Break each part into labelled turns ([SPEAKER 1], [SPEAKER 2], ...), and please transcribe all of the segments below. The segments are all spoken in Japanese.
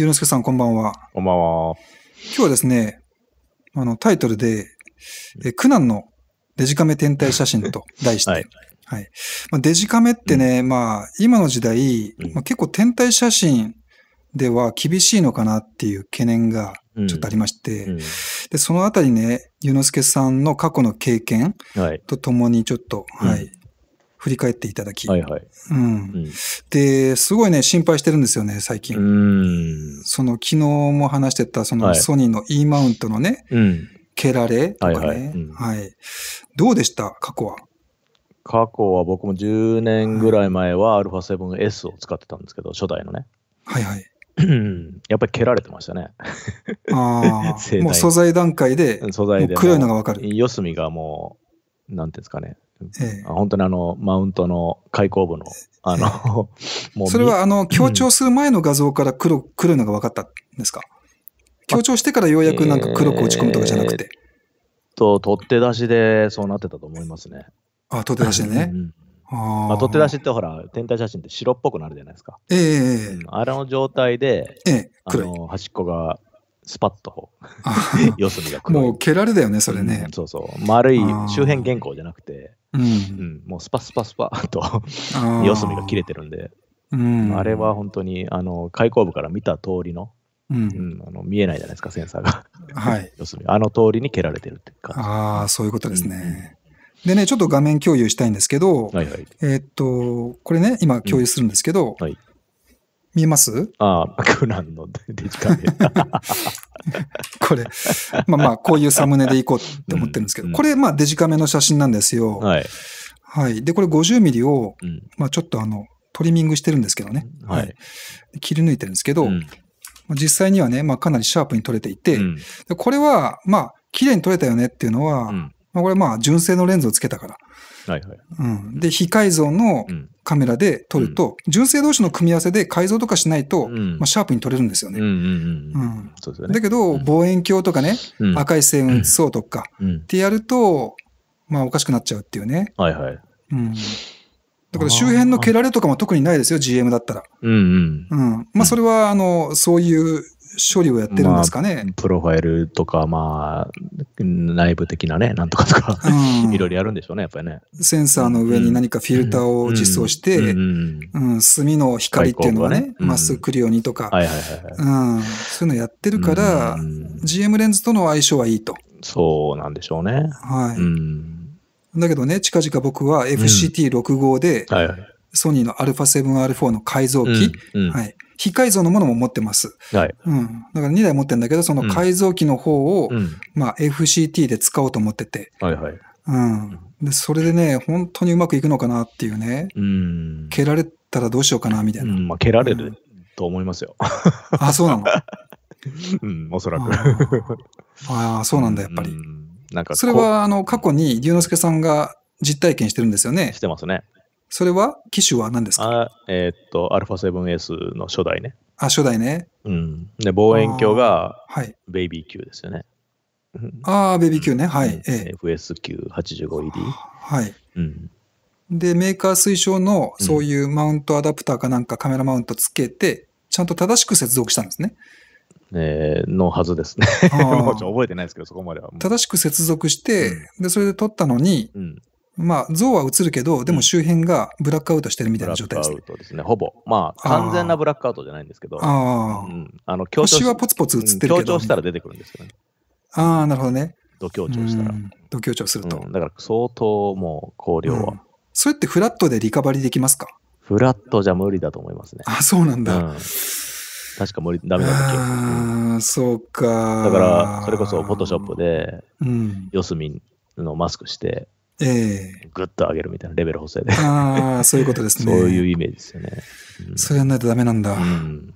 [SPEAKER 1] ゆのすけさん、こんばんは。こんばんは。今日はですね、あの、タイトルで、え苦難のデジカメ天体写真と題して、はい、はい。まあ、デジカメってね、うん、まあ、今の時代、まあ、結構天体写真では厳しいのかなっていう懸念がちょっとありまして、うんうん、でそのあたりね、ゆのすけさんの過去の経験とともにちょっと、はい、振り返っていただき。はいはい。うん。で、すごいね、心配してるんですよね、最近。その、昨日も話してた、その、ソニーの E マウントのね、うん、蹴られとかね、はいはいうんはい。どうでした過去は。
[SPEAKER 2] 過去は僕も10年ぐらい前は α7S を使ってたんですけど、初代のね。はいはい。やっぱり蹴られてましたね。
[SPEAKER 1] ああ、もう素
[SPEAKER 2] 材段階で、素材で黒いのがわかる。四隅がもう、なんていうんですかね、ええ、本当にあの、マウントの開口部の、あの、それはあの、
[SPEAKER 1] 強調する前の画像から黒、黒いのが分かったんですか強調してからようやくなんか黒く落ち込むとかじゃなくて。え
[SPEAKER 2] ー、と、取っ手出しでそうなってたと思いますね。あ、取っ手出しでね。うんあまあ、取っ手出しってほら、天体写真って白っぽくなるじゃないですか。ええーあれの状態で、ええー、黒いあの端っこがスパッと 四隅が黒い。もう蹴られだよね、それね、うん、そうそう。丸い周辺原稿じゃなくて、うん、うん、もうスパスパスパと四隅が切れてるんで、
[SPEAKER 1] うん、あれ
[SPEAKER 2] は本当にあの開口部から見た通りの,、うん、うん、あの見えないじゃないですかセンサーが、はい、四 隅あの通りに蹴られてるって
[SPEAKER 1] 感じああそういうことですね、でねちょっと画面共有したいんですけど、はいはい、えー、っとこれね今共有するんですけど、はい、見えます
[SPEAKER 2] ああ、クラのデジカメ。
[SPEAKER 1] これ、まあまあ、こういうサムネでいこうって思ってるんですけど、これ、まあ、デジカメの写真なんですよ。はい。はい。で、これ50ミリを、まあ、ちょっとあの、トリミングしてるんですけどね。はい。切り抜いてるんですけど、実際にはね、まあ、かなりシャープに撮れていて、でこれは、まあ、綺麗に撮れたよねっていうのは、まあ、これまあ、純正のレンズをつけたから。はいはい。うん。で、非改造の、カメラで撮ると、純正同士の組み合わせで改造とかしないと、まあ、シャープに撮れるんですよね。だけど、望遠鏡とかね、赤い線を映そうとか、ってやると、まあ、おかしくなっちゃうっていうね。
[SPEAKER 2] はいはい。うん
[SPEAKER 1] だから周辺の蹴られとかも特にないですよ、GM だったら。
[SPEAKER 2] うんうん。う
[SPEAKER 1] ん。まあそれは、あの、そういう処理をやってるんですかね、
[SPEAKER 2] まあ、プロファイルとか、まあ、内部的なね、なんとかとか、いろいろやるんでしょうね、やっぱりね。
[SPEAKER 1] センサーの上に何かフィルターを実装して、うん、うんうん、墨の光っていうのはね、ま、っすぐ来るようにとか、そういうのやってるから、うん、GM レンズとの
[SPEAKER 2] 相性はいいと。そうなんでしょうね。
[SPEAKER 1] はい。だけどね、近々僕は FCT65 で、はいはい、ソニーの α7R4 の改造機、はい非改造のものも持ってます。はい。うん。だから2台持ってるんだけど、その改造機の方を、うん、まあ FCT で使おうと思ってて。はいはい。うん。で、それでね、本当にうまくいくのかなっていうね。うん。蹴られたらどうしようかな、みたいな。うん、まあ
[SPEAKER 2] 蹴られると思いますよ。あ、そうなの うん、おそらく。
[SPEAKER 1] ああ、そうなんだ、やっぱ
[SPEAKER 2] り。うん、なんかそれは、
[SPEAKER 1] あの、過去に龍之介さんが実体験して
[SPEAKER 2] るんですよね。してますね。それは機種は何ですかえー、っと、α7S の初代ね。あ、初代ね。うん。で、望遠鏡が、はい。ベイビー級ですよね。
[SPEAKER 1] ああ、ベイビー級ね。はい。
[SPEAKER 2] ええ、FS985ED。は
[SPEAKER 1] い。うん。で、メーカー推奨のそういうマウントアダプターかなんかカメラマウントつけて、ちゃんと正しく接続したんですね。
[SPEAKER 2] えー、のはずですね。もうちょっと覚えてないですけど、そこまでは。
[SPEAKER 1] 正しく接続して、で、それで撮ったのに、うん、まあ、像は映るけど、でも周辺がブラックアウトしてるみたいな状態ですね。ブラ
[SPEAKER 2] ックアウトですね、ほぼ。まあ、完全なブラックアウトじゃないんですけど、あ、うん、あの強調はポツポツ映ってるけど、強調したら出てくるんですね。ああ、なるほどね。度強調したら。度強調すると、うん、だから相当もう光量は、うん、それってフラットでリカバリーできますかフラットじゃ無理だと思いますね。あ、そうなんだ。うん、確か無理、ダメだった気が
[SPEAKER 1] する。そうか。だから、
[SPEAKER 2] それこそフォトショップで、四隅のマスクして、ええぐっと上げるみたいなレベル補正で。ああ、そういうことですね。そういうイメージですよね。
[SPEAKER 1] うん、それやんないとダメなんだ。うん、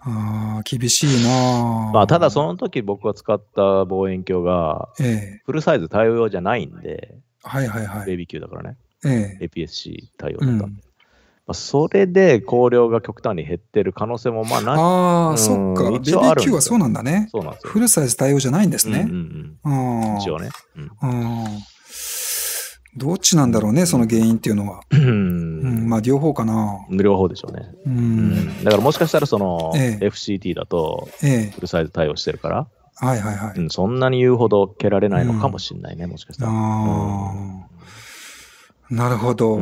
[SPEAKER 1] ああ、厳しいなまあ、ただ
[SPEAKER 2] その時僕が使った望遠鏡が、フルサイズ対応じゃないんで、はいはいはい。ベビーだからね。えー、APS-C 対応だったんで。うん、まあ、それで光量が極端に減ってる可能性もまあない。ああ、そっか。ベ b ーはそうなんだね。そうなんで
[SPEAKER 1] すフルサイズ対応じゃないんですね。うんうんうん、一応ね。うん、どっちなんだろうね、その原因っていうのは。
[SPEAKER 2] うん、
[SPEAKER 1] まあ、両方かな。
[SPEAKER 2] 両方でしょうね。う
[SPEAKER 1] ん。
[SPEAKER 2] だからもしかしたら、その、FCT だと、フルサイズ対応してるから、はいはいはい。そんなに言うほど蹴られないのかもしれないね、もしかしたら。
[SPEAKER 1] なるほど、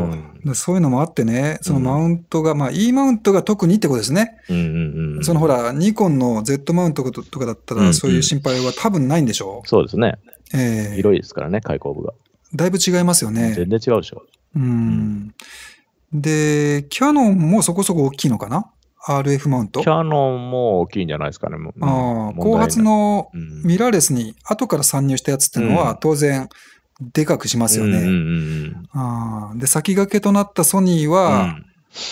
[SPEAKER 1] そういうのもあってね、そのマウントが、まあ E マウントが特にってことですね。うんそのほら、ニコンの Z マウントとかだったら、そういう心配は
[SPEAKER 2] 多分ないんでしょう、そうですね。ええ広いですからね、開口部が。だいぶ違いますよね。全然違うでしょ。
[SPEAKER 1] うん。で、キャノンもそこそこ大きいのかな
[SPEAKER 2] ?RF マウント。キャノンも大きいんじゃないですかね。
[SPEAKER 1] ああ、後発のミラーレスに後から参入したやつっていうのは当然でかくしますよね。で、先駆けとなったソニーは、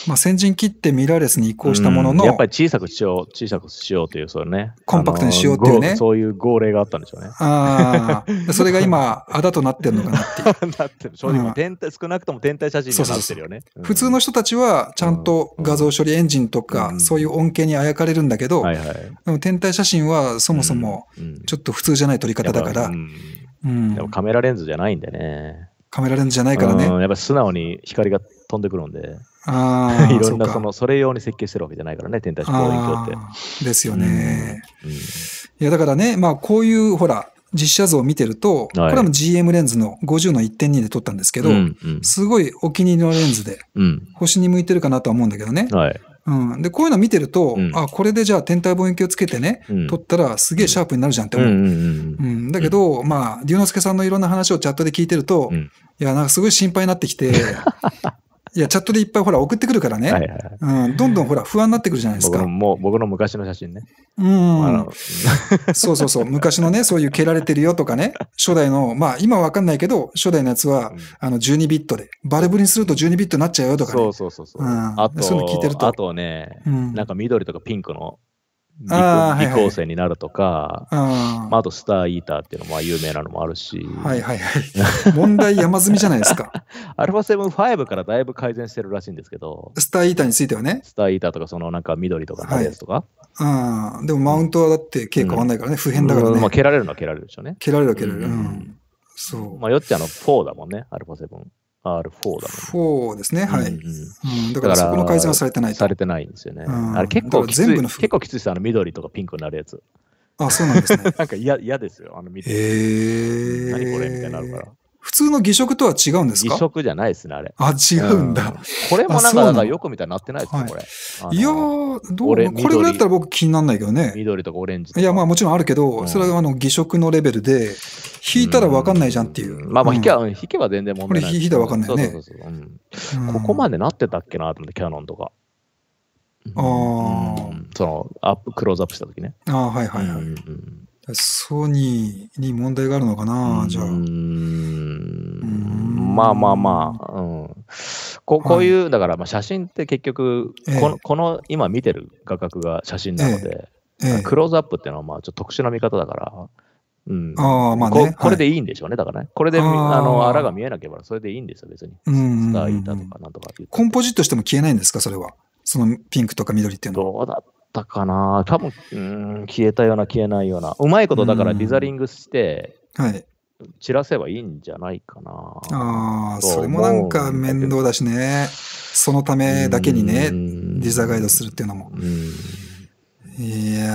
[SPEAKER 1] まあ、先陣切ってミラーレスに移行したものの、やっ
[SPEAKER 2] ぱり小さくしよう、小さくしようという、それね。コンパクトにしようっていうね。そういう号令があったんでしょうね。ああ、それが今、
[SPEAKER 1] あだとなってるのかなっ
[SPEAKER 2] ていう。なってる。正直、少なくとも天体写真になってるよね。
[SPEAKER 1] 普通の人たちは、ちゃんと画像処理エンジンとか、そう
[SPEAKER 2] いう恩恵にあやかれるんだけど、はいはい、
[SPEAKER 1] でも天体写真はそもそも、ちょっと普通じゃない撮り方だから、
[SPEAKER 2] うん。でもカメラレンズじゃないんでね。
[SPEAKER 1] カメラレンズじゃないからね。や
[SPEAKER 2] っぱ素直に光が飛んでくるんで。
[SPEAKER 1] あ いろんなそ
[SPEAKER 2] のそれ用に設計してるわけじゃないからね、天体望遠鏡っ
[SPEAKER 1] て。ですよね、うん、いや、だからね、まあ、こういうほら、実写像を見てると、はい、これも GM レンズの50の1.2で撮ったんですけど、うんうん、すごいお気に入りのレンズで、うん、星に向いてるかなとは思うんだけどね。はいうん、でこういうの見てると、うん、あこれでじゃあ天体望遠鏡つけてね、うん、撮ったらすげえシャープになるじゃんって思う。うんうん、だけど、まあ、龍之介さんのいろんな話をチャットで聞いてると、いや、なんかすごい心配になってきて、いや、チャットでいっぱいほら送ってくるからね。はいはいはい、うん、どんどんほら不安に
[SPEAKER 2] なってくるじゃないですか。僕のもう僕の昔の写真ね。
[SPEAKER 1] うん。そうそうそう。昔のね、そういう蹴られてるよとかね。初代の、まあ今わかんないけど、初代のやつは、うん、あの12ビットで。バルブにすると12ビットになっちゃうよとか、ね、そ
[SPEAKER 2] うそうそうそう。うん、あと、そういうの聞いてると。あとね、うん、なんか緑とかピンクの
[SPEAKER 1] 二光
[SPEAKER 2] 線になるとか、あ、はいまあ、あとスターイーターっていうのも有名なのもあるし。はいはいはい。
[SPEAKER 1] 問題山積みじゃないですか。
[SPEAKER 2] アルファ7-5からだいぶ改善してるらしいんですけど。スターイーターについてはね。スターイーターとか、そのなんか緑とかハレースとか。はい、
[SPEAKER 1] あでもマウントはだって経変わんないからね、うん、普遍だからね。まあ、蹴ら
[SPEAKER 2] れるのは蹴られるでしょうね。蹴られるは蹴られる。うん、そう。まあ、よっちゃの4だもんね、アルファ7。R4 だも
[SPEAKER 1] ん、ね。4ですね、はい、うんうんうん。だからそこの改善はされてな
[SPEAKER 2] いされてないんですよね。うん、あれ結構きつい、結構きついです、あの緑とかピンクになるやつ。あ、そうなんですね。なんか嫌ですよ、あの緑。えー、何これみたいになるから。普通の義職とは違うんですか義職じゃないですね、あれ。あ、違うんだ。うん、これもなんか、なんかよく見たらなってないですね、い、これ。いや
[SPEAKER 1] ー、
[SPEAKER 2] どうこれぐらいだったら僕気に
[SPEAKER 1] ならないけどね。緑とかオレンジいや、まあもちろんあるけど、うん、それはあの義職のレベルで、引いたら分かんないじゃんっていう。うん、まあまあ引けば、
[SPEAKER 2] 引けば全然問題ない。これ引いたら分かんないね。そうそうそう。ここまでなってたっけなと思って、キャノンとか。ああ、その、アップ、クローズアップした時ね。
[SPEAKER 1] ああ、はいはいはい。うんソニーに問題があるのかな、じゃあ。
[SPEAKER 2] まあまあまあ、うん、ここういう、はい、だからまあ写真って結局この、ええ、この今見てる画角が写真なので、え、クローズアップっていうのはまあちょっと特殊な見方だから、うん、あまあね、ここれでいいんでしょうね、だからね。これであのあらが見えなければそれでいいんですよ、別に。スターイーターとかなんと
[SPEAKER 1] か、コンポジットしても消えないんですか、それは。そのピンクとか
[SPEAKER 2] 緑っていうのは。どうだったかな多分、うん、消えたような、消えないような。うまいことだからリザリングして、はい。散らせばいいんじゃないかな。ああ、それもなん
[SPEAKER 1] か面倒だしね。そのためだけにね、リザガイドするっ
[SPEAKER 2] ていうのも。いや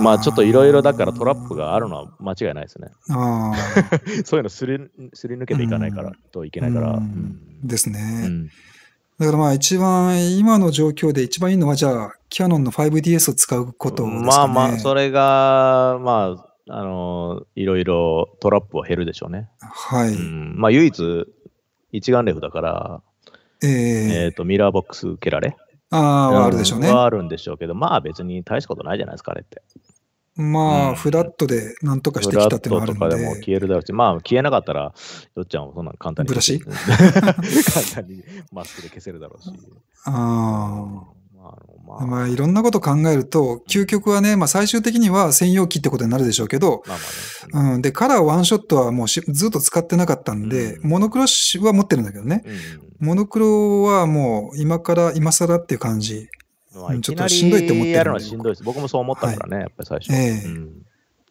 [SPEAKER 2] まあちょっといろいろだからトラップがあるのは間違いないですね。あ そういうのすりすり抜けていかないから、といけないから。
[SPEAKER 1] ですね。だからまあ一番、今の状況で一番いいのは、じゃあ、キヤノンの 5DS を使うことですか、ね、まあまあ、そ
[SPEAKER 2] れが、まあ、あのいろいろトラップは減るでしょうね。
[SPEAKER 1] はい。うん、
[SPEAKER 2] まあ唯一、一眼レフだから、えー、えーと、ミラーボックス蹴られ
[SPEAKER 1] ああ、あるでしょうね。は
[SPEAKER 2] あるんでしょうけど、まあ別に大したことないじゃないですか、あれって。
[SPEAKER 1] まあ、フラットでなんとかしてきたってもあるんで。フラットとかでも
[SPEAKER 2] 消えるだろうし、まあ、消えなかったら、よっちゃんもそんな簡単に。ブラシ 簡単にマスクで消せるだろうし。
[SPEAKER 1] ああ。まあ、まあ、いろんなこと考えると、究極はね、まあ、最終的には専用機ってことになるでしょうけど、で、カラーワンショットはもうずっと使ってなかったんで、うん、モノクロは持ってるんだけどね、うん、モノクロはもう今から、今更っていう感じまあ、いきなりやるのはし
[SPEAKER 2] んどいです。僕もそう思ったからね、はい、やっぱり最初。
[SPEAKER 1] えーうん、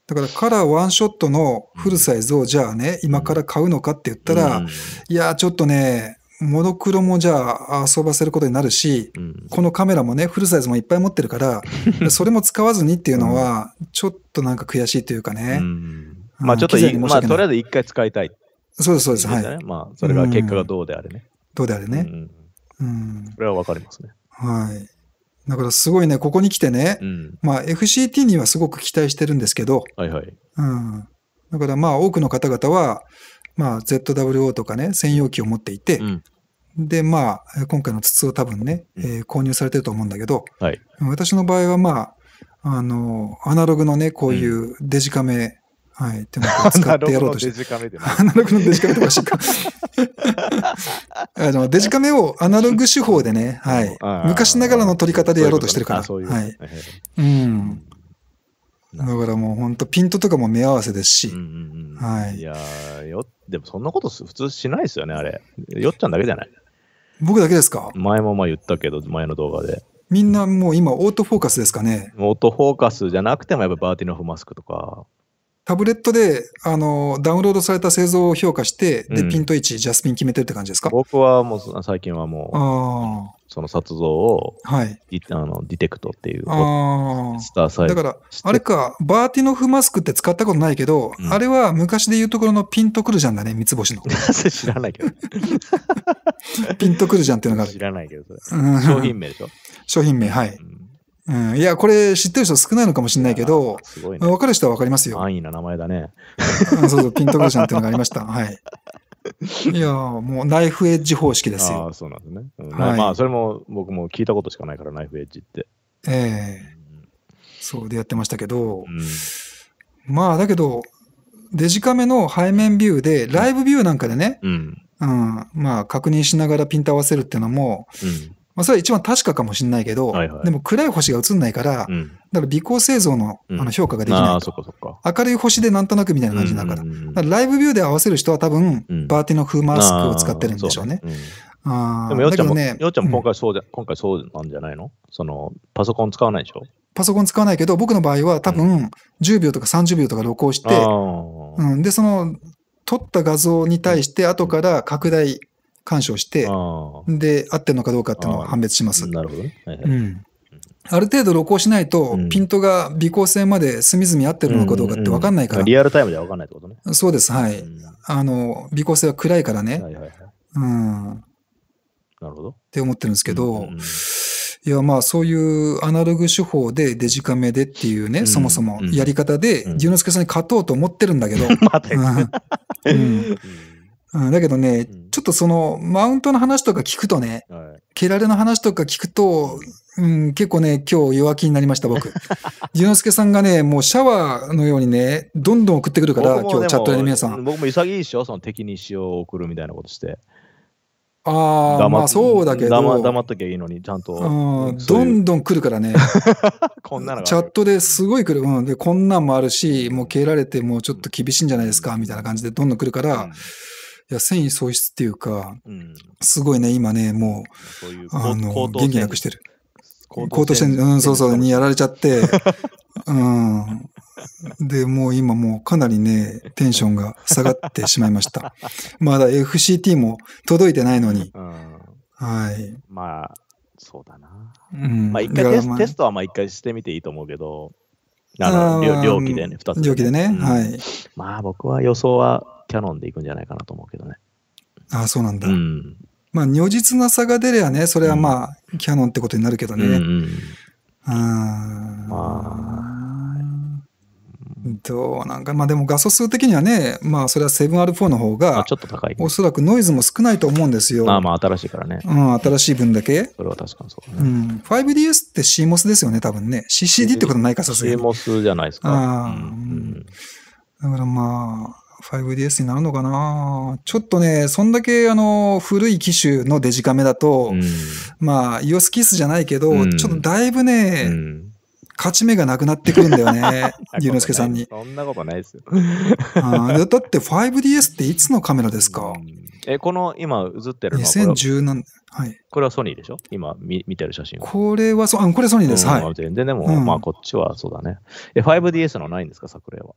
[SPEAKER 1] だからカラーワンショットのフルサイズをじゃあね、今から買うのかって言ったら、うん、いや、ちょっとね、モノクロもじゃあ遊ばせることになるし、うん、このカメラもね、フルサイズもいっぱい持ってるから、それも使わずにっていうのは、ちょっとなんか悔しいというかね。
[SPEAKER 2] まあちょっとまあとりあえず一回使いたい。
[SPEAKER 1] そうです、そうです。はい。
[SPEAKER 2] まあそれが結果がどうであれね。どうであれね。うん。それはわかりますね。
[SPEAKER 1] はい。だからすごいね、ここに来てね、うん、まあ FCT にはすごく期待してるんですけど、はいはい。うん。だからまあ多くの方々は、まあ ZWO とかね、専用機を持っていて、うん、で、まあ今回の筒を多分ね、えー、購入されてると思うんだけど、はい、私の場合はまあ、あの、アナログのね、こういうデジカメはい、手も、使ってやろうとして。アナログのデジカメでもしいか。デジカメをアナログ手法でね、はい、昔ながらの撮り方でやろうとしてるか
[SPEAKER 2] ら。ういうはい。うん。だからもう本当ピントとかも目合わせですし。うんうん、はい。いやよ、でもそんなこと普通しないですよね、あれ。よっちゃんだけじゃない僕だけですか前もまあ言ったけど、前の動画で。
[SPEAKER 1] みんなもう今オートフォーカスですかね。
[SPEAKER 2] オートフォーカスじゃなくてもやっぱバーティノフマスクとか。
[SPEAKER 1] タブレットで、あの、ダウンロードされた製造を評価して、で、うん、ピント位置、ジャスピン決めてるって
[SPEAKER 2] 感じですか僕はもう、最近は
[SPEAKER 1] も
[SPEAKER 2] う、その撮像を、はい、あのディテクトっていう、ス
[SPEAKER 1] ターサイだから、あれか、バーティノフマスクって使ったことないけど、うん、あれは昔で言うところのピントくるじゃんだね、三つ星の。知らないけど。ピントくるじゃんっていうのがある。知らないけ
[SPEAKER 2] ど、それ。商品名でしょ
[SPEAKER 1] 商品名、はい。うん、いや、これ知ってる人少ないのかもしれないけど、ね、分かる人は分かりますよ。安易な名
[SPEAKER 2] 前だね。そうそう、ピントグルシャンっていうのがありました。はい。
[SPEAKER 1] いやもうナイフエッジ方式ですよ。あ
[SPEAKER 2] そうなんですね。うんはい、まあ、それも僕も聞いたことしかないから、ナイフエッジって。
[SPEAKER 1] ええー、そうでやってましたけど、うん、まあ、だけど、デジカメの背面ビューで、ライブビューなんかでね、うん、うん、まあ、確認しながらピント合わせるっていうのも、うんまあ、それは一番確かかもしれないけど、はいはい、でも暗い星が映んないから、うん、だから微光製造のあの評価ができないと、うん、明るい星でなんとなくみたいな感じだから。うんうんうん、からライブビューで合わせる人は多分、うん、バーティの風マスクを使ってるんでしょうね。あでもよっちゃんも、ね、
[SPEAKER 2] よっちゃんも今回そうじゃ、うん、今回そうなんじゃないのその、パソコン使わないでしょ
[SPEAKER 1] パソコン使わないけど、僕の場合は多分、10秒とか30秒とか録音して、うん、で、その、撮った画像に対して後から拡大、干渉して、で、合ってるのかどうかっていうのを判別します。なるほど、ね、はいはい、うんある程度露光しないと、ピントが微光線まで隅々合ってるのかどうかって分かんないから。うんうんうん、
[SPEAKER 2] リアルタイムでは分かんないってこと
[SPEAKER 1] ね。そうです、はい。うん、あの、微光線は暗いからね。はいはいはい。うん。なるほど。って思ってるんですけど、うんうん、いや、まあ、そういうアナログ手法でデジカメでっていうね、うん、そもそもやり方で、龍之介さんに勝とうと思ってるんだけど。ま た、うん、ん、だけどね、うん、ちょっとその、マウントの話とか聞くとね、はい、蹴られの話とか聞くと、うん、結構ね、今日弱気になりました、僕。淳之介さんがね、もうシャワーのようにね、どんどん送ってくるから、今日チャットで皆さん。僕
[SPEAKER 2] も潔いでしょ、その敵に塩を送るみたいなことして。
[SPEAKER 1] ああ、まあそうだけど黙。黙
[SPEAKER 2] っときゃいいのに、ちゃんと。うん、どん
[SPEAKER 1] どん来るからね。こんなのチャットですごい来る。うん。で、こんなんもあるし、もう蹴られて、もうちょっと厳しいんじゃないですか、みたいな感じでどんどん来るから、ういや、繊維喪失っていうか、うん、すごいね、今ね、も
[SPEAKER 2] う、ううあの、元気
[SPEAKER 1] なくしてる。高等戦、うん、そうそう、にやられちゃって、うん。で、もう今もうかなりね、テンションが下がってしまいました。まだ FCT も届いてないのに。うん、は
[SPEAKER 2] い。まあ、そうだな。うん、まあ一回テス,、まあ、テストはまあ一回してみていいと思うけど、あの、あ料金でね、二つ、ね。料金でね、うん、はい。まあ僕は予想はキャノンでいくんじゃないかなと思うけどね。ああ、そうなんだ。う
[SPEAKER 1] ん、まあ、如実な差が出ればね、それはまあ、うん、キャノンってことになるけどね。うんうん、あまあ。どうなんか、まあでも画素数的にはね、まあそれは 7R4 の方が、ちょっと高い。おそらくノイズも少ないと思
[SPEAKER 2] うんですよ。まあまあ新しいからね。うん、新しい分だけ。それは確かにそうだね。うん。
[SPEAKER 1] 5DS って CMOS ですよね、多分ね。CCD ってことないか、さすがに。
[SPEAKER 2] CMOS じゃないです
[SPEAKER 1] か。ああ、うん。だからまあ、5DS になるのかなちょっとね、そんだけあの、古い機種のデジカメだと、うん、まあ、イオスキスじゃないけど、うん、ちょっとだいぶね、うん、勝ち目がなくなってくるんだよね、ユノスケさんに。
[SPEAKER 2] そんなことないですよ
[SPEAKER 1] あ。だって 5DS っていつのカメラですか、
[SPEAKER 2] え、この今映ってるのは2017はい。これはソニーでしょ今見見てる写真こ
[SPEAKER 1] れはそ、あ、これソニーです。はい。
[SPEAKER 2] 全然でも、まあこっちはそうだね。え、5DS のないんですか、例は。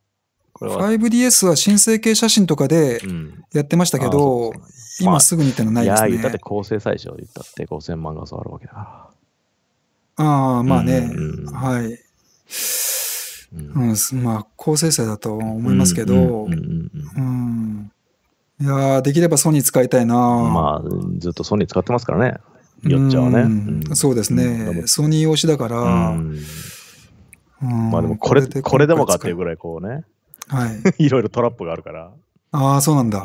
[SPEAKER 1] 5DS は新成形写真とかでやってましたけど、うん今すぐにって
[SPEAKER 2] のはないですね。まあ、いや、だって構成最小言ったって5000万画素あるわけだか
[SPEAKER 1] ら。ああ、まあね、うんうん、はい。うんまあ、高精細だと思いますけど、うんいやできればソニー使いたいなま
[SPEAKER 2] あ、ずっとソニー使ってますからね、
[SPEAKER 1] よっちゃはね。うんうん、そうですね、ソニー推しだから、うん、まあでもこれ、これでもかっていう
[SPEAKER 2] ぐらいこうね、はい。いろいろトラップがあるから。
[SPEAKER 1] ああ、そうなんだ。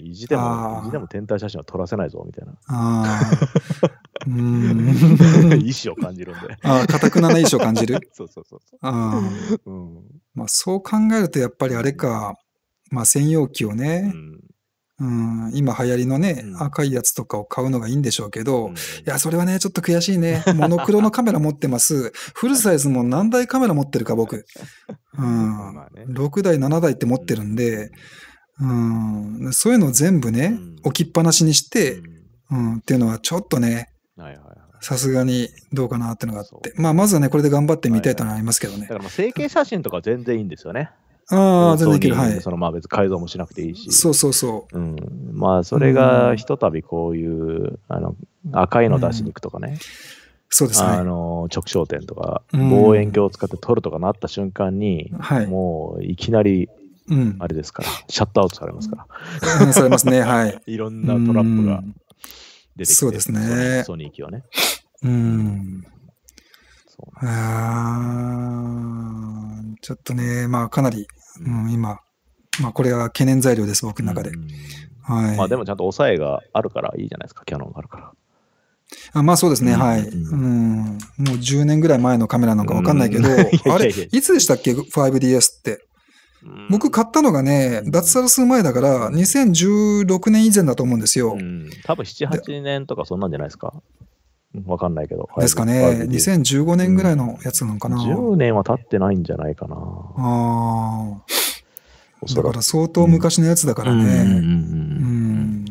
[SPEAKER 2] 意地でも、意地でも天体写真は撮らせないぞ、みたいな。
[SPEAKER 1] ああ。うん。意志を感じるんで。ああ、かたくなな意志を感じる そうそうそうそう。ああ。うん。まあ、そう考えると、やっぱりあれか、まあ、専用機をね、うん、うん、今流行りのね、うん、赤いやつとかを買うのがいいんでしょうけど、うん、いや、それはね、ちょっと悔しいね。モノクロのカメラ持ってます。フルサイズも何台カメラ持ってるか、僕。うん、6台、7台って持ってるんで、うん、そういうのを全部ね、置きっぱなしにして、うん、っていうのはちょっとね、はいはいさすがにどうかなってのがあって、まあ、まずはね、これで頑張ってみたいと思りますけどね。だか
[SPEAKER 2] ら、整形写真とか全然いいんですよね。
[SPEAKER 1] ああ、全然いける。はい。そ
[SPEAKER 2] のまあ別に改造もしなくていいし。そうそうそう。うん。まあそれがひとたびこういう、あの、赤いの出しに行くとかね。うん、そうですね。あの、直焦点とか、望遠鏡を使って撮るとかなった瞬間に、はい、もういきなり、うん、あれですから、シャットアウトされますから。されますね、はい。いろんなトラップが出てきて、そうですね。ソニー機はね。うん。
[SPEAKER 1] そうあちょっとね、まあ、かなり、うん、今、まあ、これは懸念材料です、僕の中で。
[SPEAKER 2] はいまあ、でもちゃんと抑えがあるからいいじゃないですか、キャノンがあるから。
[SPEAKER 1] あまあそうですね、うん、はい、うん。もう10年ぐらい前のカメラなんか分かんないけど、あれ、いつでしたっけ、5DS って。僕買ったのがね、脱サラする前だから、2016年以前だと思うんですよ。
[SPEAKER 2] 多分7、8年とかそんなんじゃないですか。わかんないけど。ですかね。
[SPEAKER 1] 2015年ぐらいのやつなんかな。うん、
[SPEAKER 2] 10年は経ってないんじゃないかな。
[SPEAKER 1] ああ。だから相当昔のやつだからね。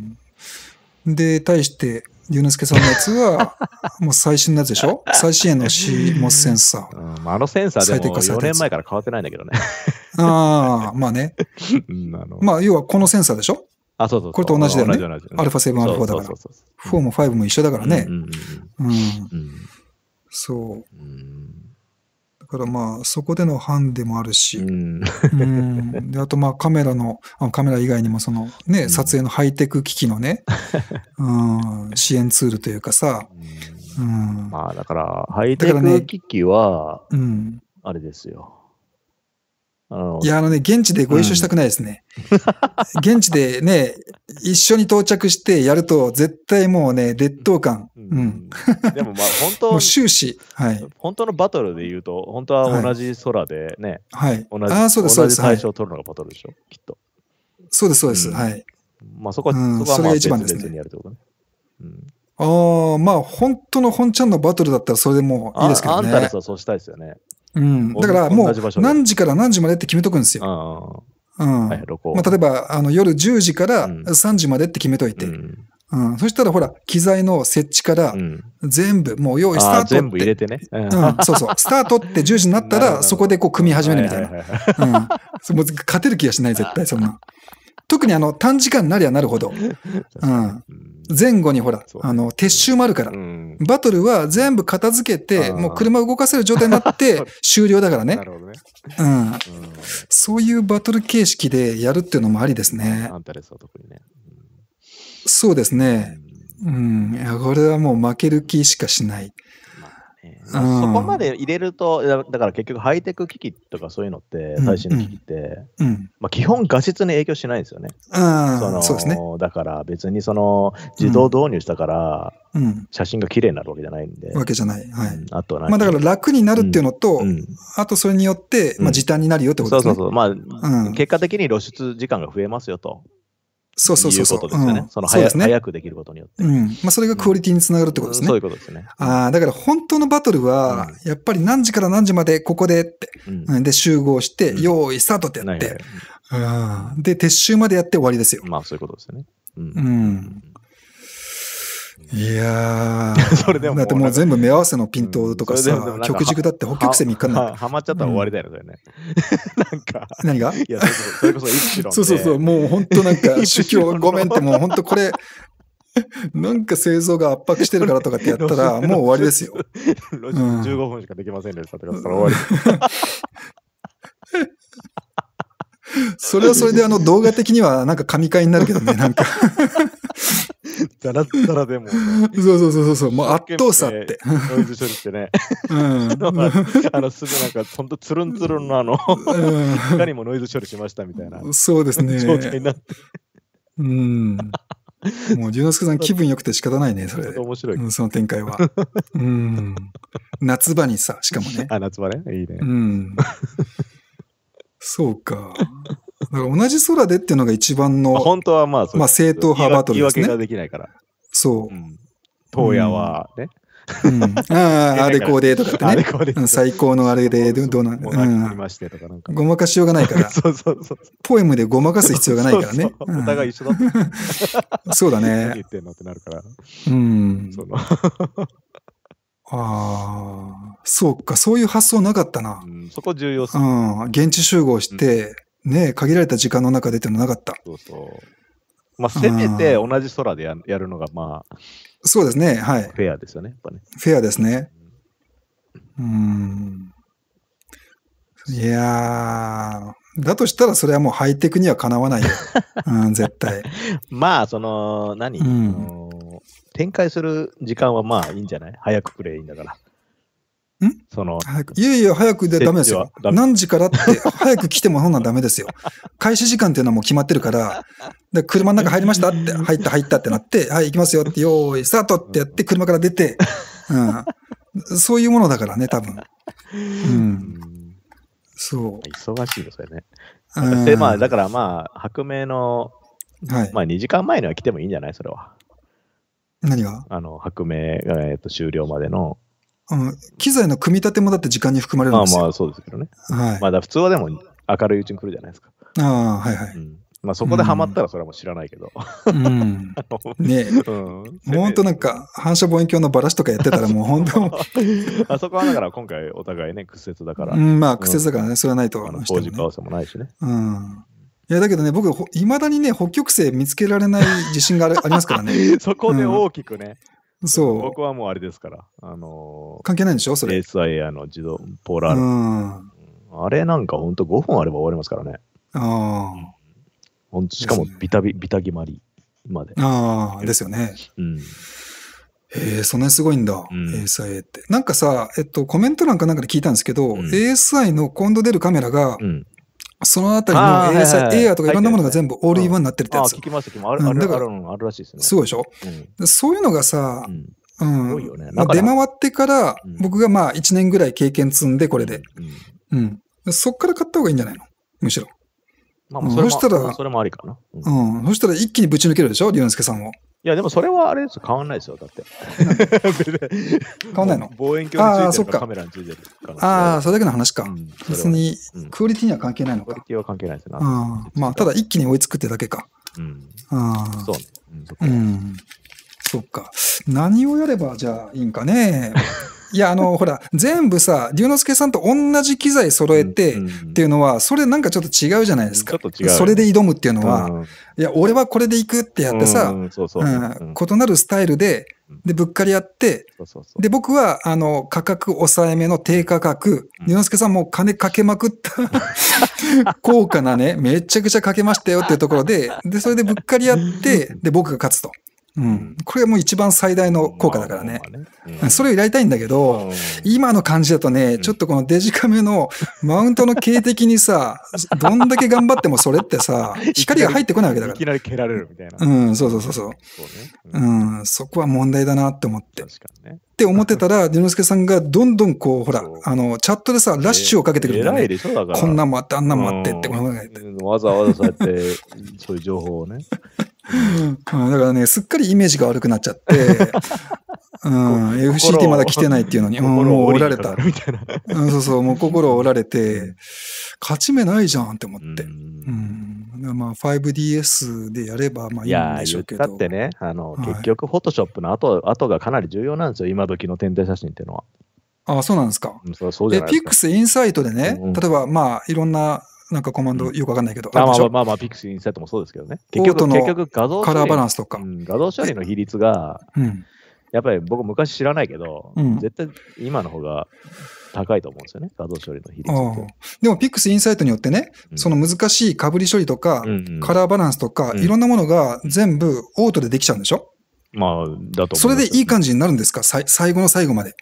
[SPEAKER 1] で、対して、ゆうのすけさんのやつは、もう最新のやつでしょ最新鋭の
[SPEAKER 2] CMOS センサー。うん、あのセンサーでも4年前から変わってないんだけどね。
[SPEAKER 1] ああ、まあね。うん、あまあねまあ要はこのセンサーでしょ
[SPEAKER 2] あ、そうそうこれと同じだよね。アルファ7、アルファだから。
[SPEAKER 1] 4も5も一緒だからね。うん。そう。だからまあ、そこでのハンデもあるし、うん、うんであとまあカメラの、あカメラ以外にもそのね、撮影のハイテク機器のね、うん、支援ツールというかさ、
[SPEAKER 2] うん、まあだから、ハイテク機器は、うん、あれですよ。いや、あのね、現地でご一緒したくないで
[SPEAKER 1] すね。うん、現地でね、一緒に到着してやると、絶対もうね、劣等感。うん。うん、
[SPEAKER 2] でもまあ、本
[SPEAKER 1] 当 終始、はい。
[SPEAKER 2] 本当のバトルで言うと、本当は同じ空でね、
[SPEAKER 1] はい。同じ、あそうです同じ対象を
[SPEAKER 2] 取るのがバトルでしょ、はい、きっと。そうです、そうです、うん、はい。まあ、そこは、そこは一番ですね。
[SPEAKER 1] うん。ああ、まあ、本当の本ちゃんのバトルだったらそれでもいいですけどね。あんた
[SPEAKER 2] そうしたいですよね。
[SPEAKER 1] うん。だからもう何時から何時までって決めとくんですよ。うん。はい、まあ、例えば、あの、夜10時から3時までって決めといて。うん。うん、そしたら、ほら、機材の設置から、全部、もう用意、スタートって。全部
[SPEAKER 2] 入れてね、うん。そうそう。
[SPEAKER 1] スタートって10時になったら、そこでこう、組み始めるみたい
[SPEAKER 2] な。
[SPEAKER 1] 勝てる気がしない、絶対、そんな。特にあの、短時間になりゃなるほど。うん。前後にほら、あの、撤収もあるから。バトルは全部片付けて、もう車動かせる状態になって 終了だからね。なるほどね。うん。そういうバトル形式でやるっていうのもありですね。アンタレスは特にね。そうですね。うん。これはもう負ける気しかしない。そこま
[SPEAKER 2] で入れると、だから結局ハイテク機器とかそういうのって、最新の機器って、うんうん、まあ、基本画質に影響しないんですよね。うん、そのそうですねだから別にその自動導入したから、写真が綺麗になるわけじゃないんで。わけじゃない。はい。あとまあ
[SPEAKER 1] だから楽になるっていうのと、あとそれによって、まあ、時短になるよってことですね。そうそうそう。
[SPEAKER 2] まあ、結果的に露出時間が増えますよと。そうそうそうそう。こですね。その早,、ね、くできることによ
[SPEAKER 1] って。うん。まあ、それがクオリティにつながるってことですね。そういうことですね。ああ、だから本当のバトルは、やっぱり何時から何時までここでって、うん、で集合して、用意スタートってやって、うん、で、撤収までやって終わりですよ。まあ、そういうことですね。うん。いやー、それでもだってもう全部目合わせのピントとかさ、うん、か 曲軸だって北極星3日になる。はまっちゃったら終わりだよ、
[SPEAKER 2] それね。なんか。何がいや、それこそイプシロン。そうそうそう、もう本当なんか、宗教ごめんって、もう本当これ、
[SPEAKER 1] なんか製造が圧迫してるからとかってやったら、もう終わりですよ。
[SPEAKER 2] 路上15分しかできませんでしたとかったら終わり。
[SPEAKER 1] それはそれであの動画的にはなんか神回になるけどね、なんか
[SPEAKER 2] ザラザラでも。そうそうそうそう、そうもう圧倒さって。ノイズ処理ってね。
[SPEAKER 1] うん。あの、
[SPEAKER 2] すぐなんか、ほんとつるんつるんのあの、いかにもノイズ処理しましたみたいな。そうですね。状態になって。
[SPEAKER 1] うん。もう、淳之介さん気分良くて仕方ないね、それ。面白い。その展開は。うん。夏場にさ、しかもね。あ、夏場ね。いいね。うん。そうか。同じ空でっていうのが一番の、本当
[SPEAKER 2] はまあ、まあ、正統派バトルですね。言い訳ができないから。
[SPEAKER 1] そう。うん、はね。うん、ああ、あれこうでとかってね。最高のあれで、どうなんごまごまかしようがないから。そうそうそう。ポエムでごまかす必要がないからね。お互い一緒だ
[SPEAKER 2] そうだね。言ってんのってなるから。うん。
[SPEAKER 1] ああ、そうか、そういう発想なかったな。
[SPEAKER 2] そこ重要う
[SPEAKER 1] ん。現地集合して、ね、限られた時間の中でってのなかった。
[SPEAKER 2] そうそう。まあ、せめて同じ空でややるのが、まあ、
[SPEAKER 1] そうですね、はい。フ
[SPEAKER 2] ェアですよね、やっぱね。
[SPEAKER 1] フェアですね。うん。いやー、だとしたらそれはもうハイテクにはかなわないよ。うん、絶
[SPEAKER 2] 対。まあ、その、何、うん、展開する時間はまあいいんじゃない早くプレイんだから。その。
[SPEAKER 1] いやいや、早くでダメですよ。何時からって、早く来てもそんなんダメですよ。開始時間っていうのはもう決まってるから、で、車の中入りましたって、入った入ったってなって、はい、行きますよって、用意、スタートってやって、車から出て、うん。そういうものだからね、
[SPEAKER 2] 多分。うん。そう。忙しいですよね。で、まあ、だからまあ、白明の、はい、まあ、2時間前には来てもいいんじゃないそれは。何があの、白明が、えっと終了までのうん、機材の
[SPEAKER 1] 組み立てもだって時間に含まれるんですよ。まあまあそうで
[SPEAKER 2] すけどね。はい、まだ普通はでも明るいうちに来るじゃないですか。
[SPEAKER 1] ああ、はいはい。うん
[SPEAKER 2] まあ、そこでハマったらそれはもう知らないけど。ねえ、うん、
[SPEAKER 1] 本当 なんか反射望遠鏡のばらしとかやってたら もう本当
[SPEAKER 2] あそこはだから今回お互いね屈折だから。うん、まあ屈折だからね、それはないと思いまね。工事合わせもないしね。
[SPEAKER 1] うんいやだけどね、僕、いまだにね、北極星見つけられない自信がありますからね。そこで大
[SPEAKER 2] きくね、そう。僕はもうあれですから。あのー、関係ないんでしょそれ。SIA の自動ポーラール。うん。あれなんかほんと5分あれば終わりますからね。
[SPEAKER 1] ああ。
[SPEAKER 2] ほんと、しかもビタビ、ね、ビタ決まり
[SPEAKER 1] まで。ああ、ですよね。うん。えー、そんなにすごいんだ、うん、ASI って。なんかさ、えっと、コメント欄かなんかで聞いたんですけど、うん、ASI の今度出るカメラが、そのあたりのエア,、エアとかいろんなものが全部オールインワンになってるってやつ。聞き
[SPEAKER 2] ました、聞きました。ある、あるあるらしいで
[SPEAKER 1] すね。すごいでしょ、うそういうのがさ、うんね、まあ、出回ってから、僕がまあ1年ぐらい経験積んで、これで、うん、うん。そっから買った方がいいんじゃないのむしろ。
[SPEAKER 2] まあ、そしたら、それもありかな。
[SPEAKER 1] うん。そしたら一気にぶち抜けるでしょ龍之介さんを。
[SPEAKER 2] いや、でもそれはあれです変わんないですよ、だって。変わんないの望遠鏡についてるかカメラについてるか
[SPEAKER 1] ああ、それだけの話か。うん、別に、クオリティには関係ないのか。クオ
[SPEAKER 2] リティは関係ないですよ。
[SPEAKER 1] あまあ、ただ一気に追いつくってだけか。うん。あ。
[SPEAKER 2] そうね。
[SPEAKER 1] うん。そっか。何をやれば、じゃあいいんかね。いや、あの、ほら、全部さ、龍之介さんと同じ機材揃えてっていうのは、それなんかちょっと違うじゃないですか。ちょっと違う。それで挑むっていうのは、いや、俺はこれで行くってやってさ、異なるスタイルで、で、ぶっかり合って、で、僕は、あの、価格抑えめの低価格、龍之介さんも金かけまくった、高価なね、めちゃくちゃかけましたよっていうところで、で、それでぶっかり合って、で、僕が勝つと。うん、これもう一番最大の効果だからね。それをやりたいんだけど、今の感じだとね、ちょっとこのデジカメのマウントの形的にさ、どんだけ頑張ってもそれってさ、光が入ってこないわけだから。いき
[SPEAKER 2] なり蹴られるみたい
[SPEAKER 1] な。うん、そうそうそうそう。うん、そこは問題だなって思って。って思ってたら、龍之介さんがどんどんこう、ほら、あの、チャットでさ、ラッシュをかけてくるんだこんなんもあって、あんなんもあってって、
[SPEAKER 2] わざわざそうやって、そういう情報をね。
[SPEAKER 1] うん、だからね、すっかりイメージが悪くなっちゃって、うん、FCT まだ来てないっていうのに、うもう折られた。た、うん、そうそう、もう心折られて、勝ち目ないじゃんって思って。うん、うん、まあ、5DS でやれば、まあいいんでしょう
[SPEAKER 2] けど。だってね、あの、はい、結局、フォトショップの後、後がかなり重要なんですよ、今時の天体写真っていうのは。ああ、そうなんですか。うん、そうでピック
[SPEAKER 1] スインサイトでね、うん、例えば、まあ、いろんななんかコマンドよくわかんないけど。あまあま
[SPEAKER 2] あまあ、ピクシーインセットもそうですけどね。結局、結局画像カラーバランスとか。画像処理の比率が、やっぱり僕昔知らないけど、絶対今の方が高いと思うんですよね、画像処理の比率
[SPEAKER 1] でも、ピックスインサイトによってね、その難しいかぶり処理とか、カラーバランスとか、いろんなものが全部オートでできちゃうんでしょ
[SPEAKER 2] まあ、だとそれで
[SPEAKER 1] いい感じになるんですか最後の最後まで。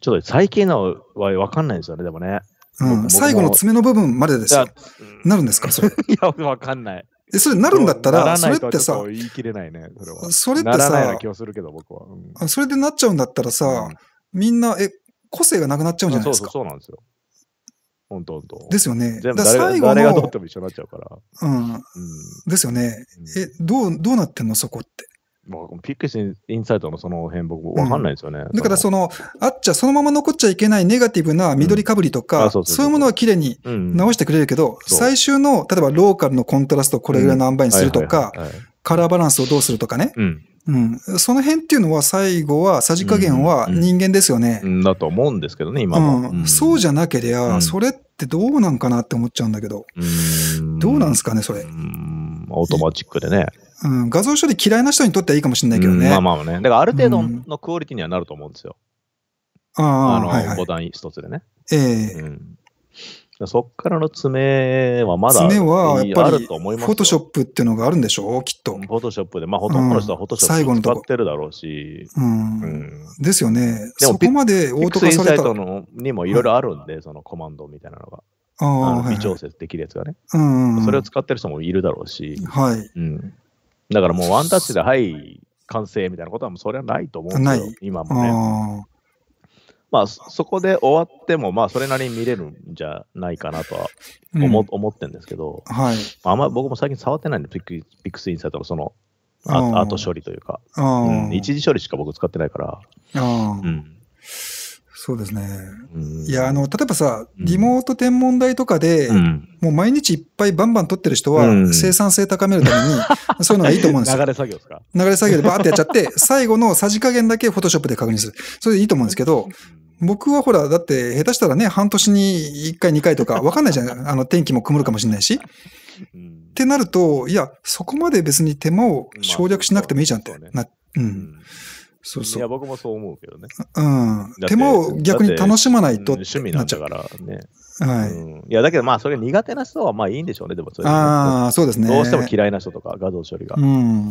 [SPEAKER 1] ちょっと最近の
[SPEAKER 2] は分かんないですよね、でもね。うん、最後の爪の部分までですよ。なるんですか、それ。いや、わかんない。え、それなるんだったら、それってさ、言い切れないね、それってさ、
[SPEAKER 1] それでなっちゃうんだったらさ、みんな、え、個性がなくなっちゃうんじゃないですか。
[SPEAKER 2] そうなんですよ。本当本当。ですよね。だ最後の。誰が取っても一緒になっちゃうから。
[SPEAKER 1] うん、ですよね。え、どう、どうなってんの、そこって。
[SPEAKER 2] まあ、ピックスインサイトのその辺僕わかんないですよね、うん、だから
[SPEAKER 1] その、あっちゃそのまま残っちゃいけないネガティブな緑かぶりとか、そういうものは綺麗に直してくれるけど、最終の、例えばローカルのコントラストをこれぐらいの塩梅にするとか、カラーバランスをどうするとかね。うんうん、その辺っていうのは最後はさじ加減は人間ですよね。
[SPEAKER 2] だと思うんですけどね、今は、
[SPEAKER 1] うん、そうじゃなけりゃ、それってどうなんかなって思っちゃうんだけど、どうなんですかね、それ。
[SPEAKER 2] オートマチックでね。
[SPEAKER 1] うん、画像処理嫌いな人にとってはいいかもしれないけどね。まあまあね。だからある程度
[SPEAKER 2] のクオリティにはなると思うんですよ。ああ、あの、はいはい、ボタン一つでね。ええーうん、そっからの爪はまだ爪はやっぱりフォト
[SPEAKER 1] ショップっていうのがあるんでしょうきっと。フ
[SPEAKER 2] ォトショップで、まあほとんどの人はフォトショップ使ってるだろうし。
[SPEAKER 1] うん、うん、ですよね。そこまでオート化サイトのにもいろいろあ
[SPEAKER 2] るんで、そのコマンドみたいなのが。ああの微調節できるやつがね、うん、それを使ってる人もいるだろうし、はいうん、だからもうワンタッチで、はい、完成みたいなことは、もうそれはないと思うんですよ、今もね。まあ、そこで終わっても、まあ、それなりに見れるんじゃないかなとは思,、思ってるんですけど、はい、あんま僕も最近触ってないんで、ピックピックスインサイトのそのアート処理というか、うん、一時処理しか僕使ってないか
[SPEAKER 1] ら、うん、そうですね。いや、あの、例えばさ、リモート天文台とかで、うん、もう毎日いっぱいバンバン撮ってる人は、生産性高めるために、そういうのがいいと思うんですよ。
[SPEAKER 2] 流れ作業ですか流れ作業でバーってやっちゃっ
[SPEAKER 1] て、最後のさじ加減だけフォトショップで確認する。それでいいと思うんですけど、僕はほら、だって下手したらね、半年に1回2回とか、わかんないじゃん。あの、天気も曇るかもしれないし。ってなると、いや、そこまで別に手間を省略しなくてもいいじゃんってな、うん。
[SPEAKER 2] そうそう。いや、僕もそう思うけどね。
[SPEAKER 1] うん。手間を逆に楽しまないと、うん、趣味なんだからね。はい、う
[SPEAKER 2] ん、いや、だけどまあ、それ苦手な人はまあいいんでしょうね、でもそれ。ああ、そうですね。どうしても嫌いな人とか、画像処理が。うん。う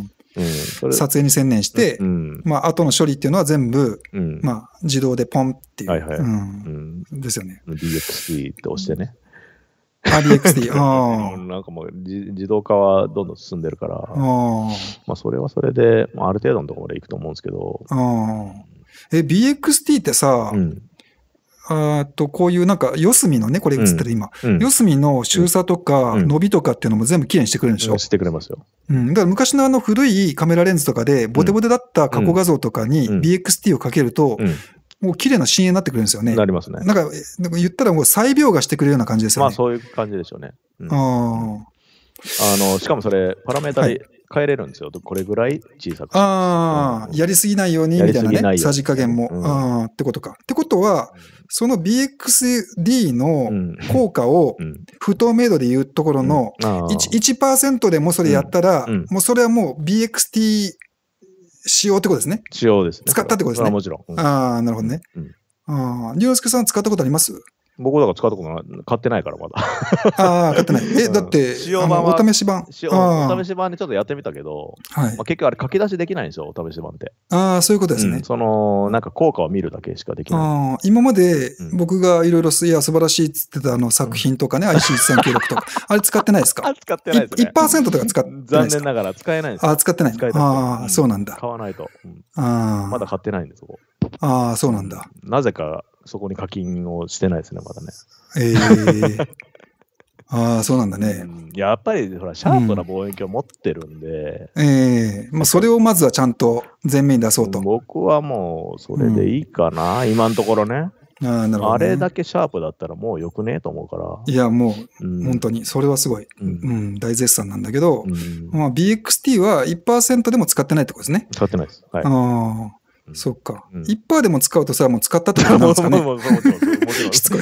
[SPEAKER 2] ん、撮影に専念して、うん、
[SPEAKER 1] まあ後の処理っていうのは全部、うん、まあ自動でポンっ
[SPEAKER 2] ていう。はいはい。うん、ですよね。DXP って押してね。RDXD。なんかもう自動化はどんどん進んでるから、あまあそれはそれで、まあ、ある程度のところまでいくと思うんですけど。
[SPEAKER 1] え、BXT ってさ、うん、あとこういうなんか四隅のね、これ映ってる今、うんうん、四隅の収差とか伸びとかっていうのも全部きれいにしてくれるんでしょ、うしてくれますよ。うん。だから昔のあの古いカメラレンズとかで、ボテボテだった過去画像とかに BXT をかけると、もう綺麗な深淵になってくるんですよね。なりますね。なんか、なんか言ったらもう再描画してくれるような感じですよね。まあ
[SPEAKER 2] そういう感じでしょうね。うん、あ
[SPEAKER 1] あ
[SPEAKER 2] のしかもそれ、パラメータ変えれるんですよ。はい、これぐらい小さく。
[SPEAKER 1] ああ、うん、やりすぎないようにみたいなね、さじ加減も。うん、ああ、ってことか。ってことは、その BXD の効果を不透明度で言うところの1、1%でもそれやったら、もうそれはもう BXT 使用ってことですね。
[SPEAKER 2] 使用ですね。使ったってことですね。もちろん。うん、
[SPEAKER 1] ああ、なるほどね。うん。ああ、りょうさん使ったことあります
[SPEAKER 2] 僕だから使ったことな買ってないからまだ。ああ、買ってない。え、だって、お試し版。お試し版でちょっとやってみたけど、はいまあ、結局あれ書き出しできないんですよ、お試し版って。ああ、そういうことですね、うん、その、なんか効果を見るだけしかでき
[SPEAKER 1] ない。今まで僕がいろいろ、いや、素晴らしいっ言ってたあの作品とかね、i c 1 0記録とか、あれ使ってないですか使
[SPEAKER 2] ってないですね。1%
[SPEAKER 1] とか使ってないですか残念
[SPEAKER 2] ながら使えないです。ああ、使ってない。ああ、そうなんだ。買わないと。ああ。まだ買ってないんです、そこ。
[SPEAKER 1] ああ、そうなん
[SPEAKER 2] だ。なぜかそこに課金をしてないですね、まだね。
[SPEAKER 1] えー、ああ、そうなんだね、
[SPEAKER 2] やっぱり、ほら、シャープな望遠鏡を持ってるんで。
[SPEAKER 1] うん、ええー、まあ、それをまずはちゃんと
[SPEAKER 2] 前面に出そうと。僕はもう、それでいいかな、うん、今のところね。あなるほど、ね、あれだけシャープだったらもうよくねえと思うから。
[SPEAKER 1] いや、もう、うん、本当に、それはすごい、うん、うん、大絶賛なんだけど、うんまあ、BXT は1%でも使ってないってことですね。使ってないです。はい、ああ。そっか。一、パーでも使うとさ、もう使ったってことなんですかね。もちろん、もち
[SPEAKER 2] ろん。しつこい。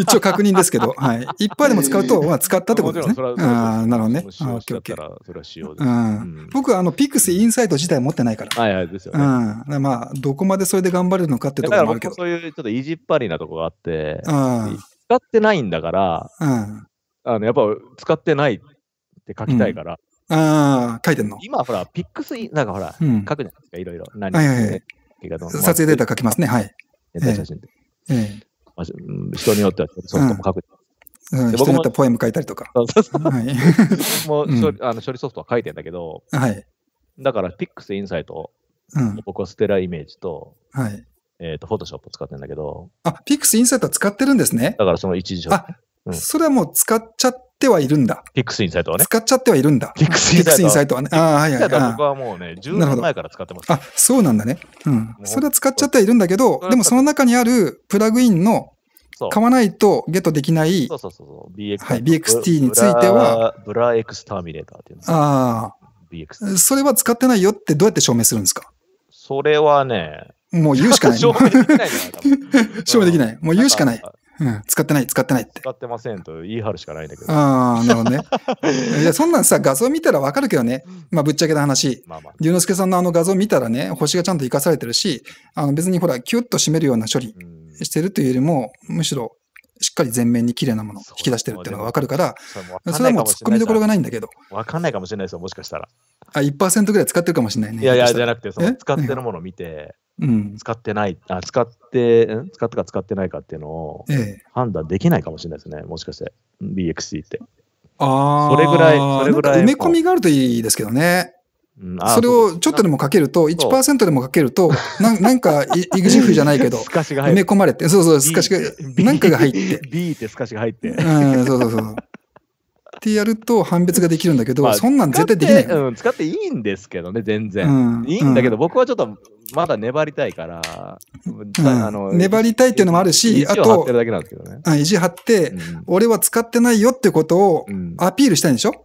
[SPEAKER 2] 一応確認ですけど、はい。一パーでも使うと、まあ、使ったってことですね。ああ、なるほどね。あ、オッケーオッケー。
[SPEAKER 1] 僕、あの、ピクスインサイト自体持ってないから。はいはい、ですよね。まあ、どこまでそれで頑張れるのかってところもあるけど。
[SPEAKER 2] そういうちょっと意地っぱりなとこがあって、使ってないんだから、あの、やっぱ使ってないって書きたいから、
[SPEAKER 1] ああ、書いてんの今
[SPEAKER 2] ほら、ピックスイなんかほら、うん、書くじゃないですか、いろいろ。何、はいはいはい、撮影
[SPEAKER 1] データ書きますね、はい。えー、写え
[SPEAKER 2] まあ。人によってはちょっとソフトも書く。うん、人によってポエム書いたりとか。そうそうはい、もう処理、うん、あの処理ソフトは書いてんだけど、はい、だから、ピックスインサイト、うん、僕はステライメージと、はい、えっ、ー、と、フォトショップ使ってんだけど。
[SPEAKER 1] あ、ピックスインサイトは使ってるんですね。だからその一時あ、うん、それはもう使っちゃっってはいるんだ。
[SPEAKER 2] ピックスインサイトはね。使っ
[SPEAKER 1] ちゃってはいるんだ。ピックスインサイトはね。ああ、はいはい。ピックスインサイトは僕はもうね、10年前から使ってます。あ、そうなんだね。うん。それは使っちゃってはいるんだけど、でもその中にあるプラグインの買わないとゲットできない、そうそう
[SPEAKER 2] そう BX はい、BXT については、ブラ X ターミネーターっていう
[SPEAKER 1] ああ、BX。それは使ってないよってどうやって証明するんですか
[SPEAKER 2] それはね、
[SPEAKER 1] もう言うしかない。証明できない。証明できない。もう言うしかない。うん、使ってない、使ってないっ
[SPEAKER 2] て。使ってませんと言い張るしかないんだけど。ああ、なるほど
[SPEAKER 1] ね。いや、そんなんさ、画像見たらわかるけどね。まあ、ぶっちゃけた話。まあまあ。龍之介さんのあの画像見たらね、星がちゃんと生かされてるし、あの別にほら、キュッと締めるような処理してるというよりも、むしろしっかり全面に綺麗なものを引き出してるっていうのがわかるから、それはもう突っ込みどころがないんだけ
[SPEAKER 2] ど。わかんないかもしれないですよ、もしかしたら。
[SPEAKER 1] あ、1%ぐらい使ってるかもしれないね。いやいや、じゃなくて、その使ってるも
[SPEAKER 2] のを見て、うん、使ってない、あ使って、使ったか使ってないかっていうのを判断できないかもしれないですね、もしかして、BXC って。
[SPEAKER 1] ああ、それぐらい、それぐらい。埋め込みがあるといいですけどね。
[SPEAKER 2] それをちょっとで
[SPEAKER 1] もかけると、1%でもかけると、ななんか、イグジフじゃないけど、埋め込まれて、そうそう、スカシが、なんかが入って。
[SPEAKER 2] B ってスカシが入って。うん、
[SPEAKER 1] そうそうそう。ってやると判別ができるんだけど、そんなん絶対できない、う
[SPEAKER 2] ん。使っていいんですけどね、全然。いいんだけど、僕はちょっと、まだ粘りたいから、粘
[SPEAKER 1] りたいっていうのもあるし、あと、意地
[SPEAKER 2] 張って
[SPEAKER 1] ん意地張って、俺は使ってないよってことをアピールしたいんでしょ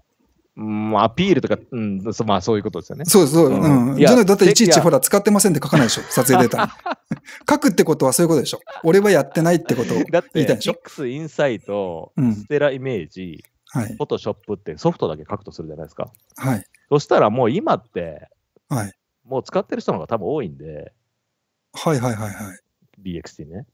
[SPEAKER 2] アピールとか、うん、そまあそういうことですよね。そうそう、うん。じゃないだっていちいちほら、
[SPEAKER 1] 使ってませんって書かないでしょ、撮影データ 書くってことはそういうことでしょ。俺はやってないってことを 言いたいでしょ。
[SPEAKER 2] X インサイト、ステライメージ、はい、フォトショップってソフトだけ書くとするじゃないですか。はい。そしたらもう今って、はい、もう使ってる人の方が多分多いんで、はいはいはいはい。BXT ね。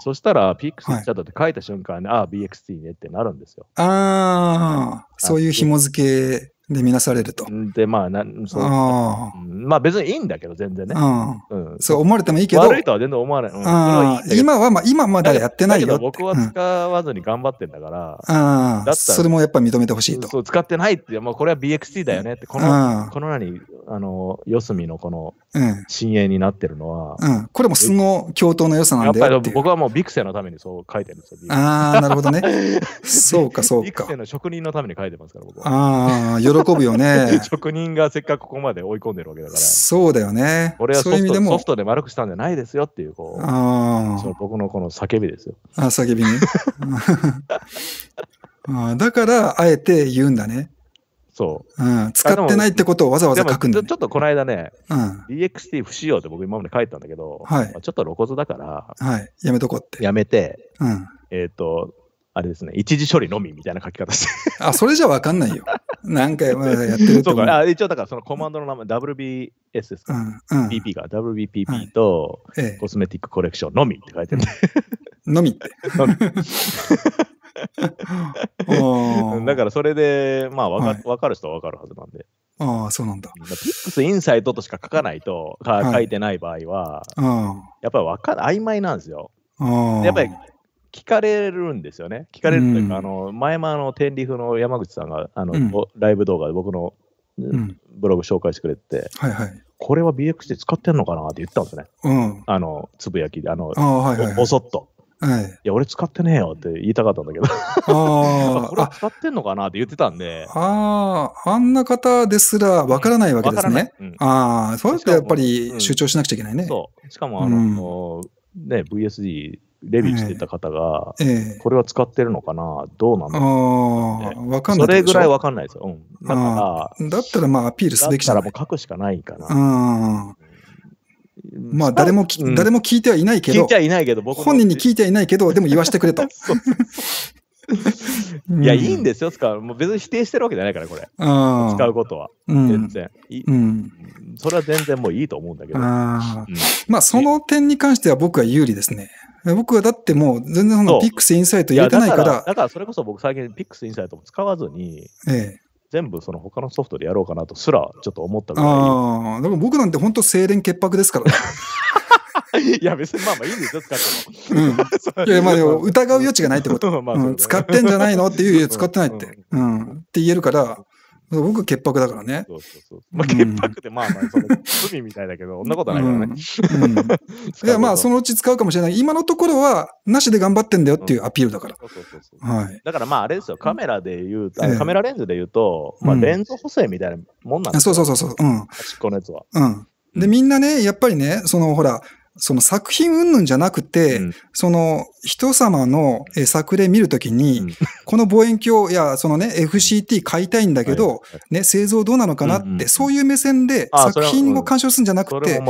[SPEAKER 2] そしたら、ピックスチャートって書いた瞬間に、ああ、BXT ねってなるんです
[SPEAKER 1] よ。ああ、そういう紐付けで、見なされると。で、まあ、なんそうあ
[SPEAKER 2] まあ別にいいんだけど、全然ね。うん。
[SPEAKER 1] そう思われてもいいけど。悪いと
[SPEAKER 2] は全然思わない。うん、今は、まあ、今まだやってないよ。僕は使わずに頑張ってんだから。うん、だああ、それも
[SPEAKER 1] やっぱ認めてほしいと。そ
[SPEAKER 2] う、使ってないって、まあこれは BXT だよねって、この、この何、あの、四隅のこの、深淵になってるのは。うん。これも素
[SPEAKER 1] の共闘の良さなんで。やっぱり
[SPEAKER 2] 僕はもうビクセのためにそう書いてるんですよ。ああ、なるほどね。そうか、そうか。ビクセの職人のために書いてますから、
[SPEAKER 1] 僕は。ああ、喜喜ぶよね。
[SPEAKER 2] 職人がせっかくここまで追い込んでるわけだから。
[SPEAKER 1] そうだよね。俺はソフトソフ
[SPEAKER 2] トで丸くしたんじゃないですよっていう、こう、あその僕のこの叫びですよ。あ、叫びね。
[SPEAKER 1] あだから、あえて言うんだね。
[SPEAKER 2] そう、うん。使ってないってことをわざわざ書くんだ、ね、ちょっとこの間ね、うん、DXT 不使用って僕今まで書いたんだけど、はい、ちょっと露骨だから、
[SPEAKER 1] はい、やめとこう
[SPEAKER 2] って。やめて、うん、えっ、と、あれですね、一時処理のみみたいな書き方して。あ、それじゃ分かんないよ。何回もやってるとか。あ一応、だからそのコマンドの名前、WBS ですか、うんうん、?PP が WBPP と、はい、コスメティックコレクションのみって書いてる、のみって。だからそれで、まあ分かはい、分かる人は分かるはずなんで。ああ、そうなんだ。ピックスインサイトとしか書かないと、書いてない場合は、はい、やっぱり分か曖昧なんですよ。やっぱり聞かれるんですよね。聞かれるというか、うん、あの前もあの天理府の山口さんがあの、うん、ライブ動画で僕の、ブログ紹介してくれて、はいはい、これは BX で使ってんのかなって言ったんですね。うん、あのつぶやきで、あの、はいはい、ぼそっと。はい、いや、俺使ってねえよって言いたかったんだけどあ これ使ってんのかなって言ってたんで。
[SPEAKER 1] ああ、あんな方ですらわ
[SPEAKER 2] からないわけですね。うん、ああ、そうやってやっぱり主張しなくちゃいけないね。そう。しかも、あの、うん、ね、VSD レビューしてた方が、ええ、これは使ってるのかな、どうな
[SPEAKER 1] のああ、わかんない。それぐらいわか
[SPEAKER 2] んないですよ。うん。だか
[SPEAKER 1] ら、だったらまあアピールすべきじゃないだっ
[SPEAKER 2] たらもう書くしかないか
[SPEAKER 1] な。まあ誰も、うん、誰も聞いてはいないけど、聞いてはいないけど、僕本人に聞いてはいないけど、でも言わせてくれと。
[SPEAKER 2] いや、いいんですよ、使う。もう別に否定してるわけじゃないから、これ。使うことは。全然、うん。それは全然もういいと思うんだけど。
[SPEAKER 1] あうん、まあ、その点に関しては僕は有利ですね。僕はだってもう全然そのピックスインサイトやれてないから。だからだ
[SPEAKER 2] からそれこそ僕最近ピックスインサイトも使わずに、ええ、全部その他のソフトでやろうかなとすらちょっと思ったぐら
[SPEAKER 1] い。ああ、でも僕なんて本当清廉潔白ですから、
[SPEAKER 2] いや別にまあまあいいんですよ、使って
[SPEAKER 1] も。うん、いやまあ疑う余地がないってこと。使ってんじゃないのっていう、使ってないって、うん。って言えるから、僕、潔白だからね。そうそうそう。まあ、潔白って、まあまあ、その 罪みたいだけど、そんなことはないからね。いや、まあ、そのうち使うかもしれない。今のところは、なしで頑張ってんだよっていうアピールだから。はい。だ
[SPEAKER 2] から、まあ、あれですよ、カメラで言うと、カメラレンズで言うと、まあ、レンズ補正みたいなもんなんですよ。そうそうそうそう。うん。端っこのやつは。
[SPEAKER 1] うん。で、みんなね、やっぱりね、その、ほら、その作品云々じゃなくて、うん、その人様の作例見るときに、うん、この望遠鏡、や、そのね、FCT 買いたいんだけど、はいはい、ね、製造どうなのかなって、うんうん、そうい
[SPEAKER 2] う目線で作品を
[SPEAKER 1] 鑑賞するんじゃなくて、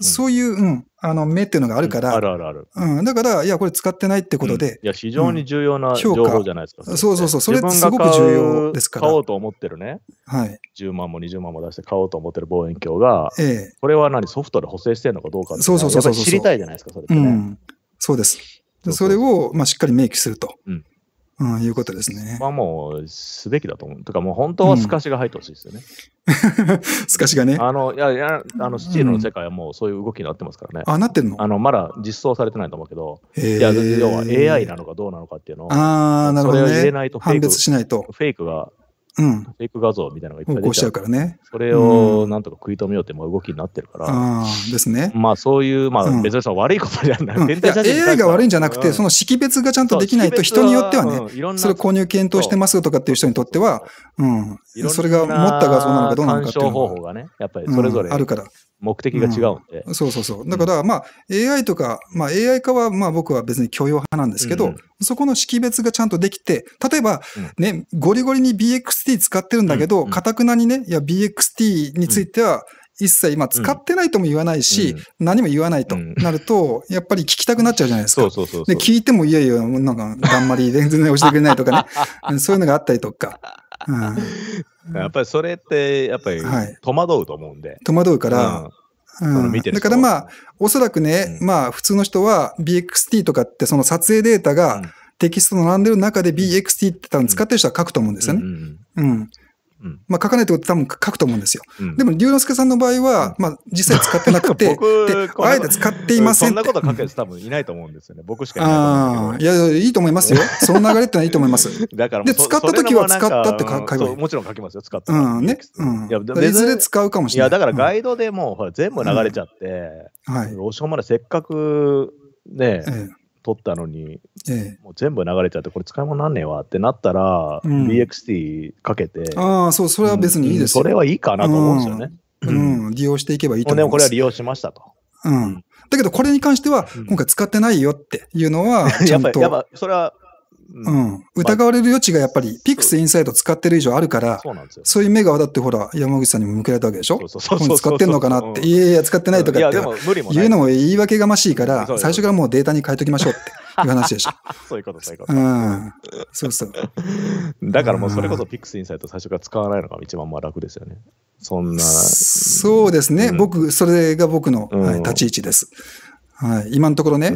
[SPEAKER 1] そういう、うん、あの、目っていうのがあるから。うん、あるあるある。うん。だから、いや、これ使ってないってことで。うん、いや、非常に重要な情報じゃないですか。そうそうそう。それすごく重要ですから。買おう
[SPEAKER 2] と思ってるね。はい。10万も20万も出して買おうと思ってる望遠鏡が、ええ。これは何ソフトで補正してるのかどうかそうそうそうそう。知りたいじゃないですか、それって、ね、う
[SPEAKER 1] ん。そうです。それを、まあ、しっかり明記すると。うん。うん、いう
[SPEAKER 2] ことですね。まあもう、すべきだと思う。とか、もう本当は透かしが入ってほしいですよね。透かしがね。あの、いや、いやあのスチールの世界はもうそういう動きになってますからね。あ、なってんのあの、まだ実装されてないと思うけど、いや、要は AI なのかどうなのかっていうのを、ああ、なるほど、ね。それを入れないと判別しないと。フェイクがうん、フェイク画像みたいなのがいっぱい出ちゃうからね。それをなんとか食い止めようってもう動きになってるから。ですね。まあそういう、まあ別に悪いことじゃない。いや AI が悪いんじゃなくて、そ
[SPEAKER 1] の識別がちゃんとできないと人によってはね、それ購入検討してますとかっていう人にとっては、うん、それが持った画像なのかどうなのかっていう方
[SPEAKER 2] 法がね、やっぱりそれぞれ、あるから。目的が違うんで、う
[SPEAKER 1] ん、そうそうそう、だから、まあ、AI とか、まあ、AI 化はまあ僕は別に許容派なんですけど、うんうん、そこの識別がちゃんとできて、例えば、ね、ゴリゴリに BXT 使ってるんだけど、か、た、くなにね、いや、BXT については、一切今使ってないとも言わないし、うん、何も言わないとなると、やっぱり聞きたくなっちゃうじゃないですか。
[SPEAKER 2] そうそうそうで、聞
[SPEAKER 1] いてもいやいや、なんか、あんまり全然教えてくれないとかね、そういうのがあったりとか。
[SPEAKER 2] うん、やっぱりそれって、やっぱり戸惑うと思うんで。はい、戸惑うから、
[SPEAKER 1] うん、だからまあ、おそらくね、うん、まあ普通の人は BXT とかってその撮影データがテキスト並んでる中で BXT って多分使ってる人は書くと思うんですよね。うん。うん、まあ、書かないってこと多分書くと思うんですよ。うん、でも、龍之介さんの場合は、まあ、実際使ってなくて、で
[SPEAKER 2] あえて使っていません。そんなこと書くやつ多分いないと思うんですよね。僕しかいないああ、い
[SPEAKER 1] や、いいと思いますよ。その流れってのはいいと思います。
[SPEAKER 2] だからで、使った時は使ったって書けばもちろん書きますよ、使った。うんね。うん、いやいずれ使うかもしれない。いや、だからガイドでもう、ほら全部流れちゃって、はい。おしまでせっかくね、ええ撮ったのに、ええ、もう全部流れちゃって、これ使い物なんねえわってなったら、うん、DXT かけて。ああ、そう、それは別にいいです、うん、それはいいかなと思うんですよね。
[SPEAKER 1] うん、うん、利用していけばいいと思います。これは利
[SPEAKER 2] 用しましたと。
[SPEAKER 1] うん。だけど、これに関しては、今回使ってないよっていうのは、ちゃんと。やっぱ、やっぱ、それはうん。疑われる余地がやっぱり、ピクスインサイド使ってる以上あるから、そういう目がたってほら、山口さんにも向けられたわけでしょそうそうそう。使ってんのかなって、いやいや、使ってないとかって、言うのも言い訳がましいから、最初からもうデータに変えときましょうって。いう話でしょ。そういうこと、そういうこと。うん。そうそう。
[SPEAKER 2] だからもうそれこそピクスインサイト最初から使わないのが一番まあ楽ですよね。そんな。そ
[SPEAKER 1] うですね。僕、それが僕の、はい、立ち位置です。はい、今のところね。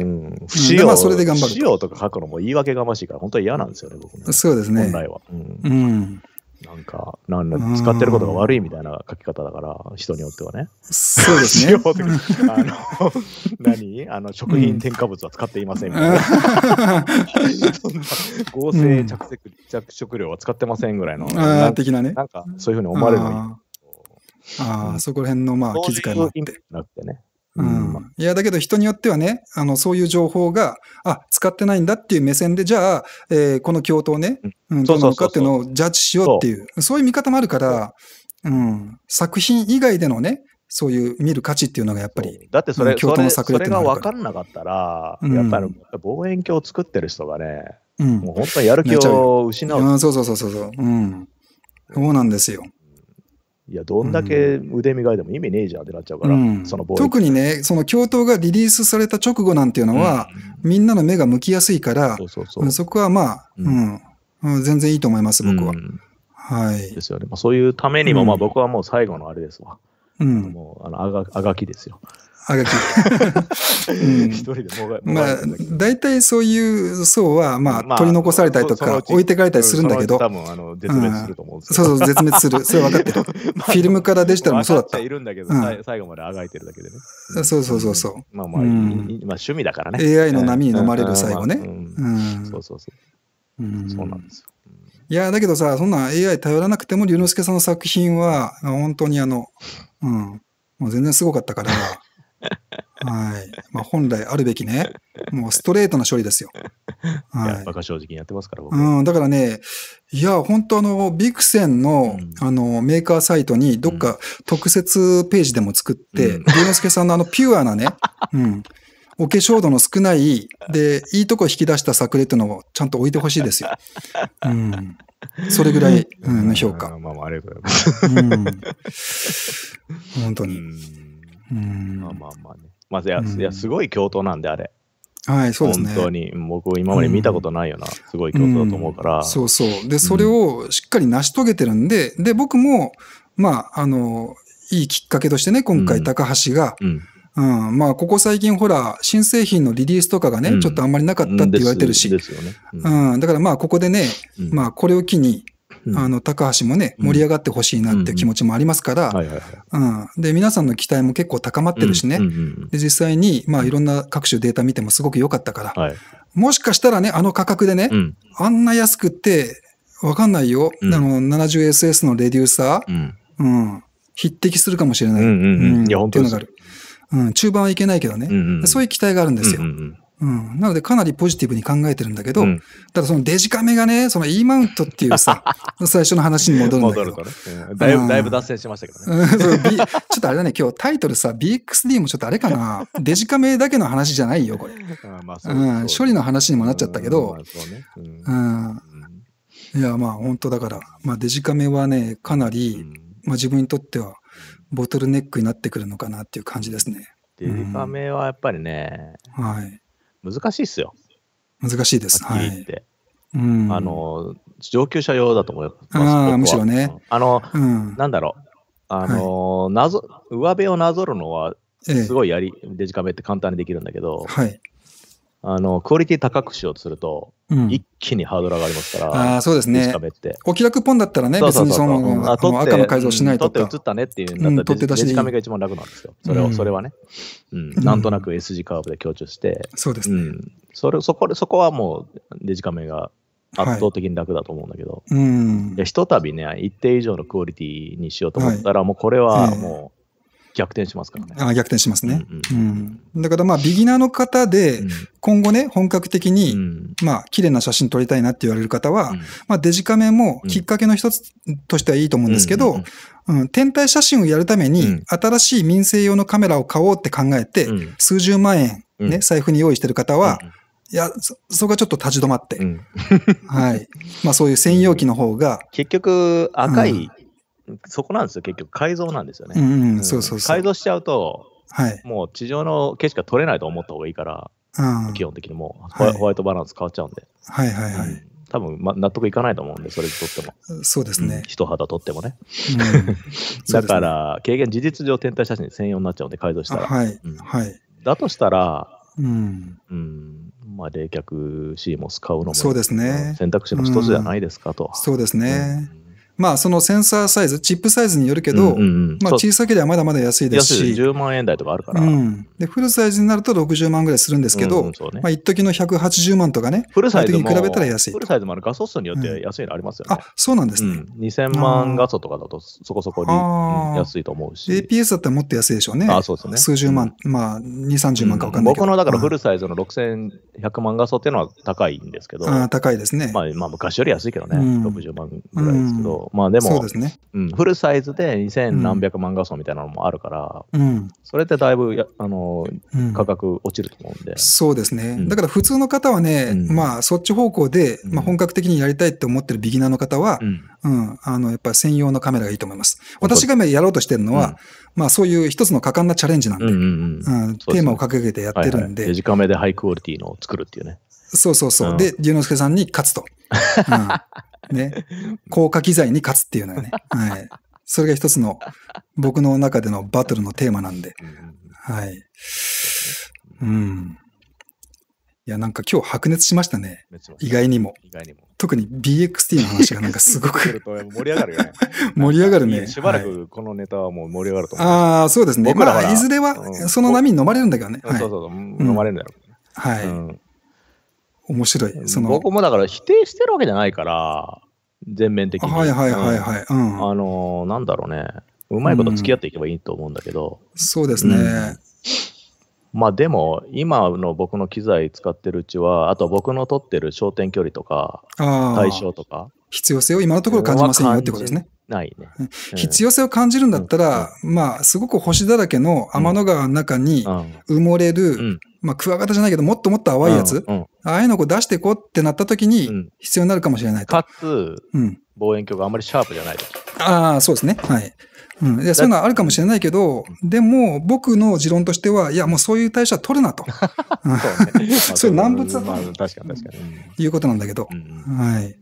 [SPEAKER 1] 不使用、はそれで頑張る。不
[SPEAKER 2] 使用とか書くのも言い訳がましいから、本当は嫌なんですよね、僕ね。そうですね。本来は。うん。うん、なんか、なんだ、使ってることが悪いみたいな書き方だから、人によってはね。そうですね。不あの、何あの、食品添加物は使っていませんみたいな。合成着色、着色料は使ってませんぐらいの。ああ、的なね。なんか、そういうふうに思われるのに。
[SPEAKER 1] ああ、そこら辺の、まあ、気遣いもあって。
[SPEAKER 2] なくてね。うん、
[SPEAKER 1] いや、だけど人によってはね、あの、そういう情報が、あ、使ってないんだっていう目線で、じゃあ、えー、この教頭ね、うん、どうなのかっていうのをジャッジしようっていう、そういう見方もあるから、うん、作品以外でのね、そういう見る価値っていうのがやっぱり、だってそれ,、うんそれ、それが分か
[SPEAKER 2] らなかったら、やっぱり望遠鏡を作ってる人がね、う
[SPEAKER 1] ん、もう本当にやる気を
[SPEAKER 2] 失う。そうそうそうそう。うん。そうなんですよ。いや、どんだけ腕磨いても意味ねえじゃんってなっちゃうから、うん、その特
[SPEAKER 1] にね、その教頭がリリースされた直後なんていうのは、うん、みんなの目が向きやすいから、そこはまあ、うん、うん、全然いいと思います、僕は。はい。ですよね。まあ、
[SPEAKER 2] そういうためにも、まあ僕はもう最後のあれですわ。うん、もう、あの、あが、あがきですよ。
[SPEAKER 1] あがき。一人
[SPEAKER 2] でもがまあ、
[SPEAKER 1] 大体そういう層は、まあ、取り残されたりとか、置いてかれたりするんだけど。多分、あの、絶滅す
[SPEAKER 2] ると思うんですそうそう、絶滅する。それ分かってる。フィ
[SPEAKER 1] ルムからでしたらもそうだった。いるんだけど、
[SPEAKER 2] 最後まであがいてるだけでね。
[SPEAKER 1] そうそうそうそう。
[SPEAKER 2] まあまあ、趣味だからね。AI の波に飲まれる最後ね。そうそうそう。そうなんですよ。
[SPEAKER 1] いや、だけどさ、そんな AI 頼らなくても、龍之介さんの作品は、本当にあの、うん、もう全然すごかったから、はい。まあ、本来あるべきね、もうストレートな処理ですよ。
[SPEAKER 2] はい。バカ正直にやってますから、僕。
[SPEAKER 1] うん、だからね、いや、本当あの、ビクセンの、うん、あの、メーカーサイトに、どっか特設ページでも作って、龍、うん、之介さんのあの、ピュアなね、うん。お化粧度の少ない、で、いいとこ引き出した作例っていうのをちゃんと置いてほしいですよ。うん。それぐらい、うん、評価。
[SPEAKER 2] まあまあ、ありがとうご
[SPEAKER 1] ざいます。うん。本当に。
[SPEAKER 2] うん、まあまあまあね。まあ、いや、うん、いやすごい共闘なんで、あれ。はい、そうですね。本当に、僕、今まで見たことないような、すごい共闘だと思うから、うん。そ
[SPEAKER 1] うそう。で、それをしっかり成し遂げてるんで、で、僕も、まあ、あの、いいきっかけとしてね、今回、高橋が、うん、まあ、ここ最近ほら、新製品のリリースとかがね、うん、ちょっとあんまりなかったって言われてるし。うん、ねうん、だからまあ、ここでね、まあ、これを機に、あの、高橋もね、盛り上がってほしいなって気持ちもありますから、うん。で、皆さんの期待も結構高まってるしね。で、実際に、まあ、いろんな各種データ見てもすごく良かったから、はい、もしかしたらね、あの価格でね、あんな安くって、わかんないよ。あの、70SS のレデューサー、うん、匹敵するかもしれない。うんいや、本当に。っていうのがある。うん、中盤はいけないけどね、そういう期待があるんですよ。うん。なので、かなりポジティブに考えてるんだけど、うん、ただそのデジカメがね、その E マウントっていうさ、最初の話に戻るんだけど。戻
[SPEAKER 2] るとね、うん、だいぶ、だいぶ脱線しましたけどね。
[SPEAKER 1] ちょっとあれだね、今日タイトルさ、BXD もちょっとあれかな、デジカメだけの話じゃないよ、これ。処理の話にもなっちゃったけど、いや、まあ本当だから、まあデジカメはね、かなり、まあ自分にとっては、ボトルネックになってくるのかなっていう感じですね。
[SPEAKER 2] デジカメはやっぱりね、はい。難しいっすよ。難しいです。はっきり言って。い、うん、あの、上級者用だと思います。あむしろね。あの、なんだろう。あの、上辺をなぞるのは、すごいやり、デジカメって簡単にできるんだけど、はい。あの、クオリティ高くしようとすると、一気にハードル上がりますから、あそうですね。
[SPEAKER 1] お気楽ポンだったらね、別にその、赤の改造しないとか。取って映った
[SPEAKER 2] ねっていうんだったら、デジカメが一番楽なんですよ。それを、それはね。うん、なんとなく S 字カーブで強調して、そうん、それそこそこはもうデジカメが圧倒的に楽だと思うんだけど、はい、うん、ひとたびね一定以上のクオリティにしようと思ったら、はい、もうこれはもう、逆転しますからね。
[SPEAKER 1] あ逆転しますね。うん、うんうん、だからまあ、ビギナーの方で、今後ね、本格的に、まあ、綺麗な写真撮りたいなって言われる方は、まあ、デジカメもきっかけの一つとしてはいいと思うんですけど、うん、天体写真をやるために、新しい民生用のカメラを買おうって考えて、数十万円、ね、財布に用意してる方は、いや、そ、そこがちょっと立ち止まって。うん、はい。まあそういう専用機の方が。
[SPEAKER 2] 結局、赤いそこなんですよ、結局、改造なんですよ
[SPEAKER 1] ね。うん、そうそう
[SPEAKER 2] そう。改造しちゃうと、はい、もう地上の景色が取れないと思った方がいいから、うん、基本的にもうホワ,、ホワイトバランス変わっちゃうんで。
[SPEAKER 1] はいはいはい。うん
[SPEAKER 2] 多分、ま、納得いかないと思うんで、それでとって
[SPEAKER 1] も。そうですね。
[SPEAKER 2] 人、うん、肌とってもね。
[SPEAKER 1] うん、
[SPEAKER 2] だから、軽減事実上天体写真専用になっちゃうんで、改造したら。
[SPEAKER 1] はい、うん。はい。
[SPEAKER 2] だとしたら、
[SPEAKER 1] うん。う
[SPEAKER 2] ん。まあ、冷却シーモス買うのも、そ
[SPEAKER 1] うですね。
[SPEAKER 2] 選択肢の一つじゃないですかと。そうですね。
[SPEAKER 1] まあそのセンサーサイズ、チップサイズによるけど、うんうんまあ小さければまだまだ安いですし。安
[SPEAKER 2] 10万円台とかあるから、うん。
[SPEAKER 1] で、フルサイズになると60万ぐらいするんですけど、うんね、まあ一時の180万とかね、フルサイズに比べたら
[SPEAKER 2] 安い。フルサイズもある画素数によって安いのありますよね。うん、あ、そうなんですね。うん、2000万画素とかだとそこそこに安いと思うし。
[SPEAKER 1] APS だったらもっと安いでしょうね。あ、そうですね。数十万、まあ2、30万か分かんないけど、僕
[SPEAKER 2] のだからフルサイズの6100万画素っていうのは高いんですけど。あ高いですね。まあ、まあ昔より安いけどね、うん、60万
[SPEAKER 1] ぐらいですけど。まあでも、そうですね
[SPEAKER 2] うん、フルサイズで2000何百万画素みたいなのもあるから、うん、それってだいぶやあの、うん、価格落ちると思うんで。そうですね、う
[SPEAKER 1] ん、だから普通の方はね、まあそっち方向で、まあ、本格的にやりたいって思ってるビギナーの方は、うんあのやっぱり専用のカメラがいいと思います。私がやろうとしてるのは、まあそういう一つの果敢なチャレンジなんで、テーマを掲げてやってるん
[SPEAKER 2] で。デジカメでハイクオリティのを作るっていうね。
[SPEAKER 1] そうそうそう。で、龍之介さんに勝つと。うん、ね、効果機材に勝つっていうのはね。はい。それが一つの僕の中でのバトルのテーマなんで。はい。うん。いや、なんか今日白熱しましたね。意外にも。意外にも。特に BXT の話がなんかすごく 盛り上がるよね。盛り上がるね。しばら
[SPEAKER 2] くこのネタはもう盛り上がると思う。ああ、そうですね。いずれ
[SPEAKER 1] はその波に飲まれるんだけどね。そ
[SPEAKER 2] うそうそう、飲まれるんだろう。はい。面白い。その僕もだから否定してるわけじゃないから、全面的に。はいはいはいはい。うん、あのー、なんだろうね。うまいこと付き合っていけばいいと思うんだけど。う
[SPEAKER 1] ん、そうですね。う
[SPEAKER 2] ん、まあでも、今の僕の機材使ってるうちは、あと僕の取ってる焦点距離とか、対象とか。
[SPEAKER 1] 必要性を今のところ感じませんよってことですね。ないね、うん。必要性を感じるんだったら、まあ、すごく星だらけの天の川の中に埋もれるまあ、クワガタじゃないけど、もっともっと淡いやつ、うんうん、ああいうのを出していこうってなった時に、必要になるかもしれないと。
[SPEAKER 2] かつ、うん、望遠鏡があんまりシャープじゃないと。
[SPEAKER 1] ああ、そうですね。はい。うん、やそういうのはあるかもしれないけど、でも、僕の持論としては、いや、もうそういう対象は取るなと。そういう、難物だと、まあ。確かに確かに。いうことなんだけど。はい。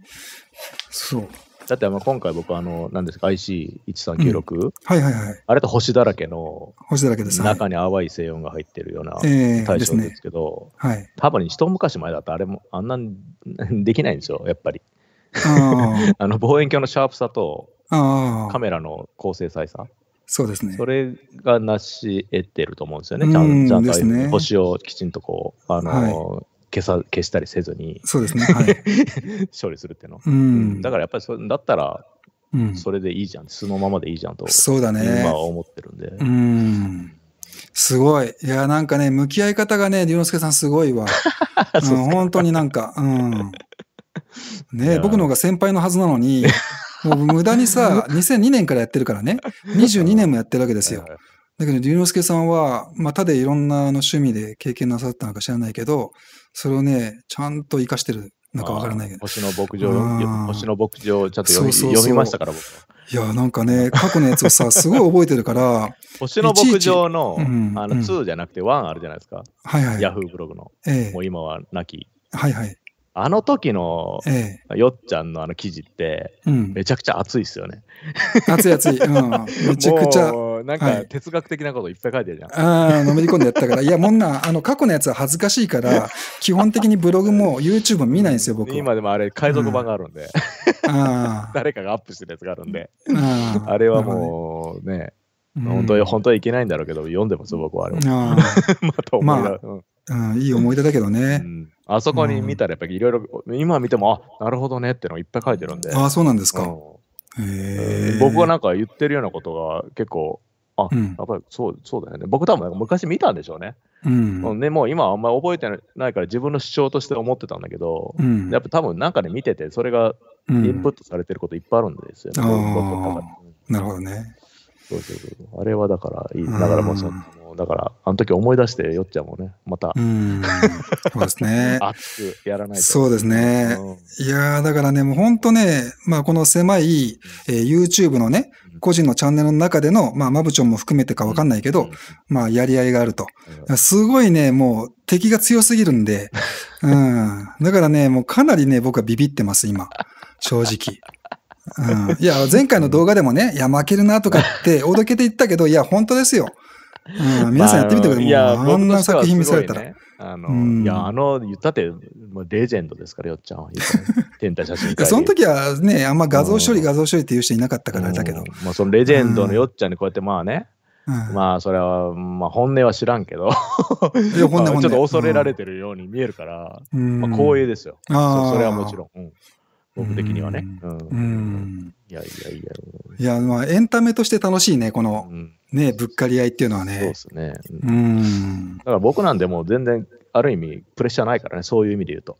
[SPEAKER 2] そう。だってあの今回僕あの、何ですか、IC1396、うん、はいはいはい。あれと星だらけの、星だらけです。中に淡い静音が入ってるような対象ですけど、えーね、はい、多分一昔前だとあれもあんなにできないんですよ、やっぱり。
[SPEAKER 1] あ
[SPEAKER 2] あの望遠鏡のシャープさとカメラの高精細さ。そうですね。それがなし得てると思うんですよね。ちゃんちゃんと、星をきちんとこう、あの、はい消さ消したりせずに、そうですね、はい、処理するっていうの。うん、だからやっぱりそだったら、それでいいじゃん、素のままでいいじゃんと、そうだね。今は思ってるんで。
[SPEAKER 1] うんすごい。いや、なんかね、向き合い方がね、龍之介さんすごいわ。うん、本当になんか、うん。ね僕の方が先輩のはずなのに、もう無駄にさ、2002 年からやってるからね、22年もやってるわけですよ。だけど、龍之介さんは、まあ、他でいろんなの趣味で経験なさったのか知らないけど、それをね、ちゃんと生かしてるのかわからないけど。星の
[SPEAKER 2] 牧場、星の牧場、ちゃんと読み読みましたから、僕
[SPEAKER 1] いや、なんかね、過去のやつをさ、すごい覚えてるから。
[SPEAKER 2] 星の牧場のいちいち、うん、あの2じゃなくて1あるじゃないですか。はいはい。ヤフーブログの。ええ、もう今はなき。はいはい。あの時のよっちゃんのあの記事って、めちゃくちゃ熱いですよね。熱い熱い、うん。めちゃくちゃ。なんか哲学的なこといっぱい書いてるじゃん。ああ、のめり込んでやったから。い
[SPEAKER 1] や、もんな、あの、過去のやつは恥ずかしいから、基本的にブログも YouTube も見ないんですよ、僕。今
[SPEAKER 2] でもあれ、海賊版があるんで。ああ誰かがアップしてるやつがあるんで。ああれはもうね、本当本当はいけないんだろうけど、読んでます、僕はあれは。あ また思い出、あうん
[SPEAKER 1] うん、いい思い出だけどね。うん、
[SPEAKER 2] あそこに見たら、やっぱりいろいろ、今見ても、あなるほどねってのいっぱい書いてるんで。あそうなんですか。僕はなんか言ってるようなことが結構、あ、うん、やっぱりそうそうだよね。僕多分昔見たんでしょうね。うん、ね、もう今あんまり覚えてないから自分の主張として思ってたんだけど、うん、やっぱ多分なんかで、見てて、それがインプットされてることいっぱいあるんですよね。うん、なるほどね。そうそうそう。あれはだからいい。だからもうその、だから、あの時思い出してよっちゃんもね、また。う
[SPEAKER 1] そうですね。熱
[SPEAKER 2] くやらないと。そ
[SPEAKER 1] うですね。うん、いやだからね、もう本当ね、まあこの狭い、えー、YouTube のね、個人のチャンネルの中での、まあマブチョンも含めてかわかんないけど、まあやり合いがあると。すごいね、もう敵が強すぎるんで、うん。だからね、もうかなりね、僕はビビってます、今。正直。うん、いや、前回の動画でもね、いや、負けるなとかって、おどけて言ったけど、いや、本当ですよ。うん、皆さんやってみてください。まあ、あんな作品見せられたら。
[SPEAKER 2] あの、うん、いや、あの、言ったって、レジェンドですから、よっちゃんは。天体写真 その時
[SPEAKER 1] はね、あんま画像処理、うん、画像処理っていう人いなかったからだけど。
[SPEAKER 2] まあ、そのレジェンドのよっちゃんにこうやってまあね、まあ、それは、まあ、本音は知らんけど ちょっと恐れられてるように見えるから、まあ、光栄ですよ。それはもちろん。僕的にはね。う
[SPEAKER 1] ん。いやいやいや。いや、まあ、エンタメとして楽しいね、この、ね、ぶっかり合いっていうのはね。
[SPEAKER 2] そうですね。うん。だから僕なんでも全然、ある意味、プレッシャーないからね、そういう意味で言うと。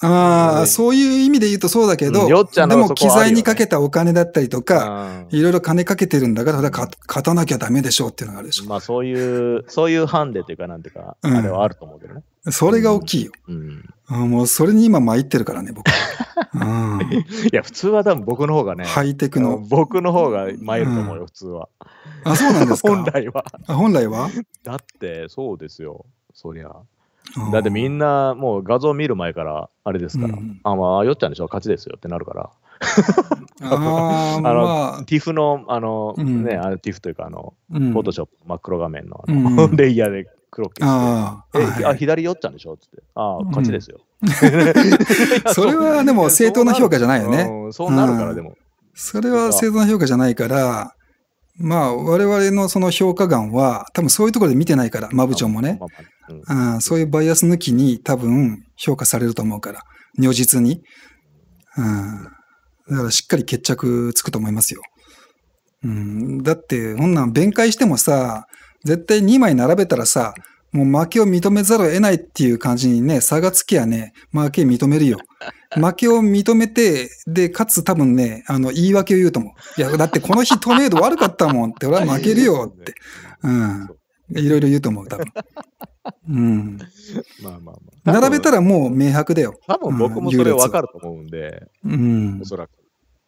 [SPEAKER 1] ああ、そういう意味で言うとそうだけど、うん、でも機材にかけたお金だったりとか、いろいろ金かけてるんだから、だ勝
[SPEAKER 2] たなきゃダメでしょうっていうのがあるでしょ。まあそういう、そういうハンデというか、なんていうか、あれはあると思うけ
[SPEAKER 1] どね。それが大きいよ。うん、うん、もうそれに今参ってるからね、僕。うん、
[SPEAKER 2] いや、普通は多分僕の方がね。ハイテクの。僕の方が参ると思うよ、普通は。あ、そうなんですか。本来は。本来はだって、そうですよ。そりゃ。だってみんなもう画像見る前からあれですから、うん、あまあ酔っちゃんでしょ勝ちですよってなるから あの、まあ、ティフのあの、うん、ねあのティフというかあの、うん、フォトショップ真っ黒画面のあの、うん、レイヤーで黒消してあ、はい、あ左酔っちゃうんでしょっつってああ勝ちですよ、それ
[SPEAKER 1] はでも正当な評価じゃないよね、そうなるからでもそれは正当な評価じゃないからまあ、我々のその評価眼は、多分そういうところで見てないから、マブチョンもね。うん、そういうバイアス抜きに多分評価されると思うから、如実に。うん、だからしっかり決着つくと思いますよ。うん、だって、こんなん弁解してもさ、絶対2枚並べたらさ、もう負けを認めざるを得ないっていう感じにね、差がつきゃね、負け認めるよ。負けを認めて、で、かつ多分ね、あの、言い訳を言うと思う。いや、だってこの日トーネード悪かったもんって、俺は 負けるよって。うん。いろいろ言うと思う、多分。うん。まあまあまあ。並べたらもう明白だよ。多分僕もそれ分か
[SPEAKER 2] ると思うんで、うん。おそらく。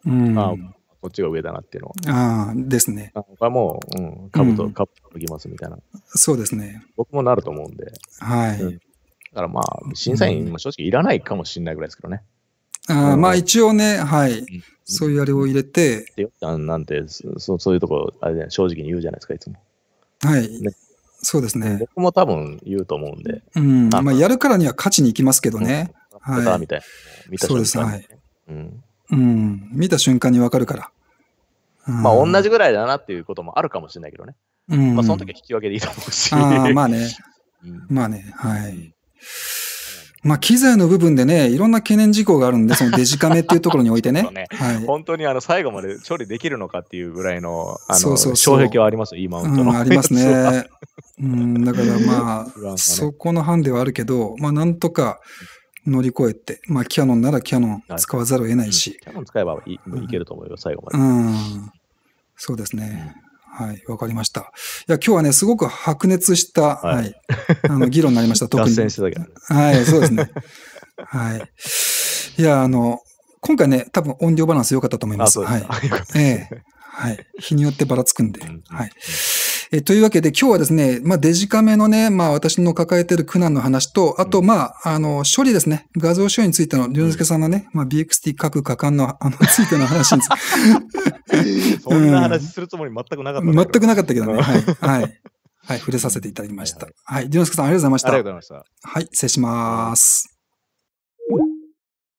[SPEAKER 2] うん。あこっちが上だなっていうのは。ああ、ですね。他もう、うん、かぶと、かぶと脱ますみたいな。
[SPEAKER 1] そうですね。
[SPEAKER 2] 僕もなると思うんで。はい。だからまあ、審査員も正直いらないかもしれないぐらいですけどね。
[SPEAKER 1] あまあ一応ね、はい、そういうあれを入れて。
[SPEAKER 2] なんてそ、そういうとこあれ、正直に言うじゃないですか、いつも。
[SPEAKER 1] はい。ね、そうですね。僕
[SPEAKER 2] も多分言うと思うんで。
[SPEAKER 1] うん、まあやるからには勝ちに行きますけどね。
[SPEAKER 2] はい。みたいな。見た瞬間、ね。うう
[SPEAKER 1] ん。見た瞬間にわかるから。まあ同じ
[SPEAKER 2] ぐらいだなっていうこともあるかもしれないけどね。うん。まあその時は引き分けでいいと思うし。あまあね。
[SPEAKER 1] まあね、はい。まあ、機材の部分でね、いろんな懸念事項があるんで、そのデジカメっていうところにおいてね。ねは
[SPEAKER 2] い、本当にあの最後まで処理できるのかっていうぐらいの、あの、そうそうそう障壁はありますよ、いの、うん。ありますね。
[SPEAKER 1] うん、だからまあ、ね、そこの班ではあるけど、まあ、なんとか乗り越えて、まあ、キヤノンならキヤノン使わざるを得ないし。う
[SPEAKER 2] ん、キヤノン使えばいいけると思うよ、最後まで。う
[SPEAKER 1] ん、そうですね。はい、わかりました。いや、今日はね、すごく白熱した、はい、はい、あの、議論になりました。特に。脱線し
[SPEAKER 2] てたけど。
[SPEAKER 1] はい、そうですね。はい。いや、あの、今回ね、多分音量バランス良かったと思います。すはい。ええー、はい。日によってばらつくんで。はい。えというわけで今日はですね、まあ、デジカメのね、まあ、私の抱えてる苦難の話と、あと、まあ、あの、処理ですね。画像処理についての、龍之介さんのね、まあ、BXT 各果敢の、あの、ついての話です。
[SPEAKER 2] そんな話するつもり全くなかった、うん、全く
[SPEAKER 1] なかったけどね。はい。はい。はい。触れさせていただきました。はい、はい。龍之介さん、ありがとうございました。ありがとうございました。はい。失礼します。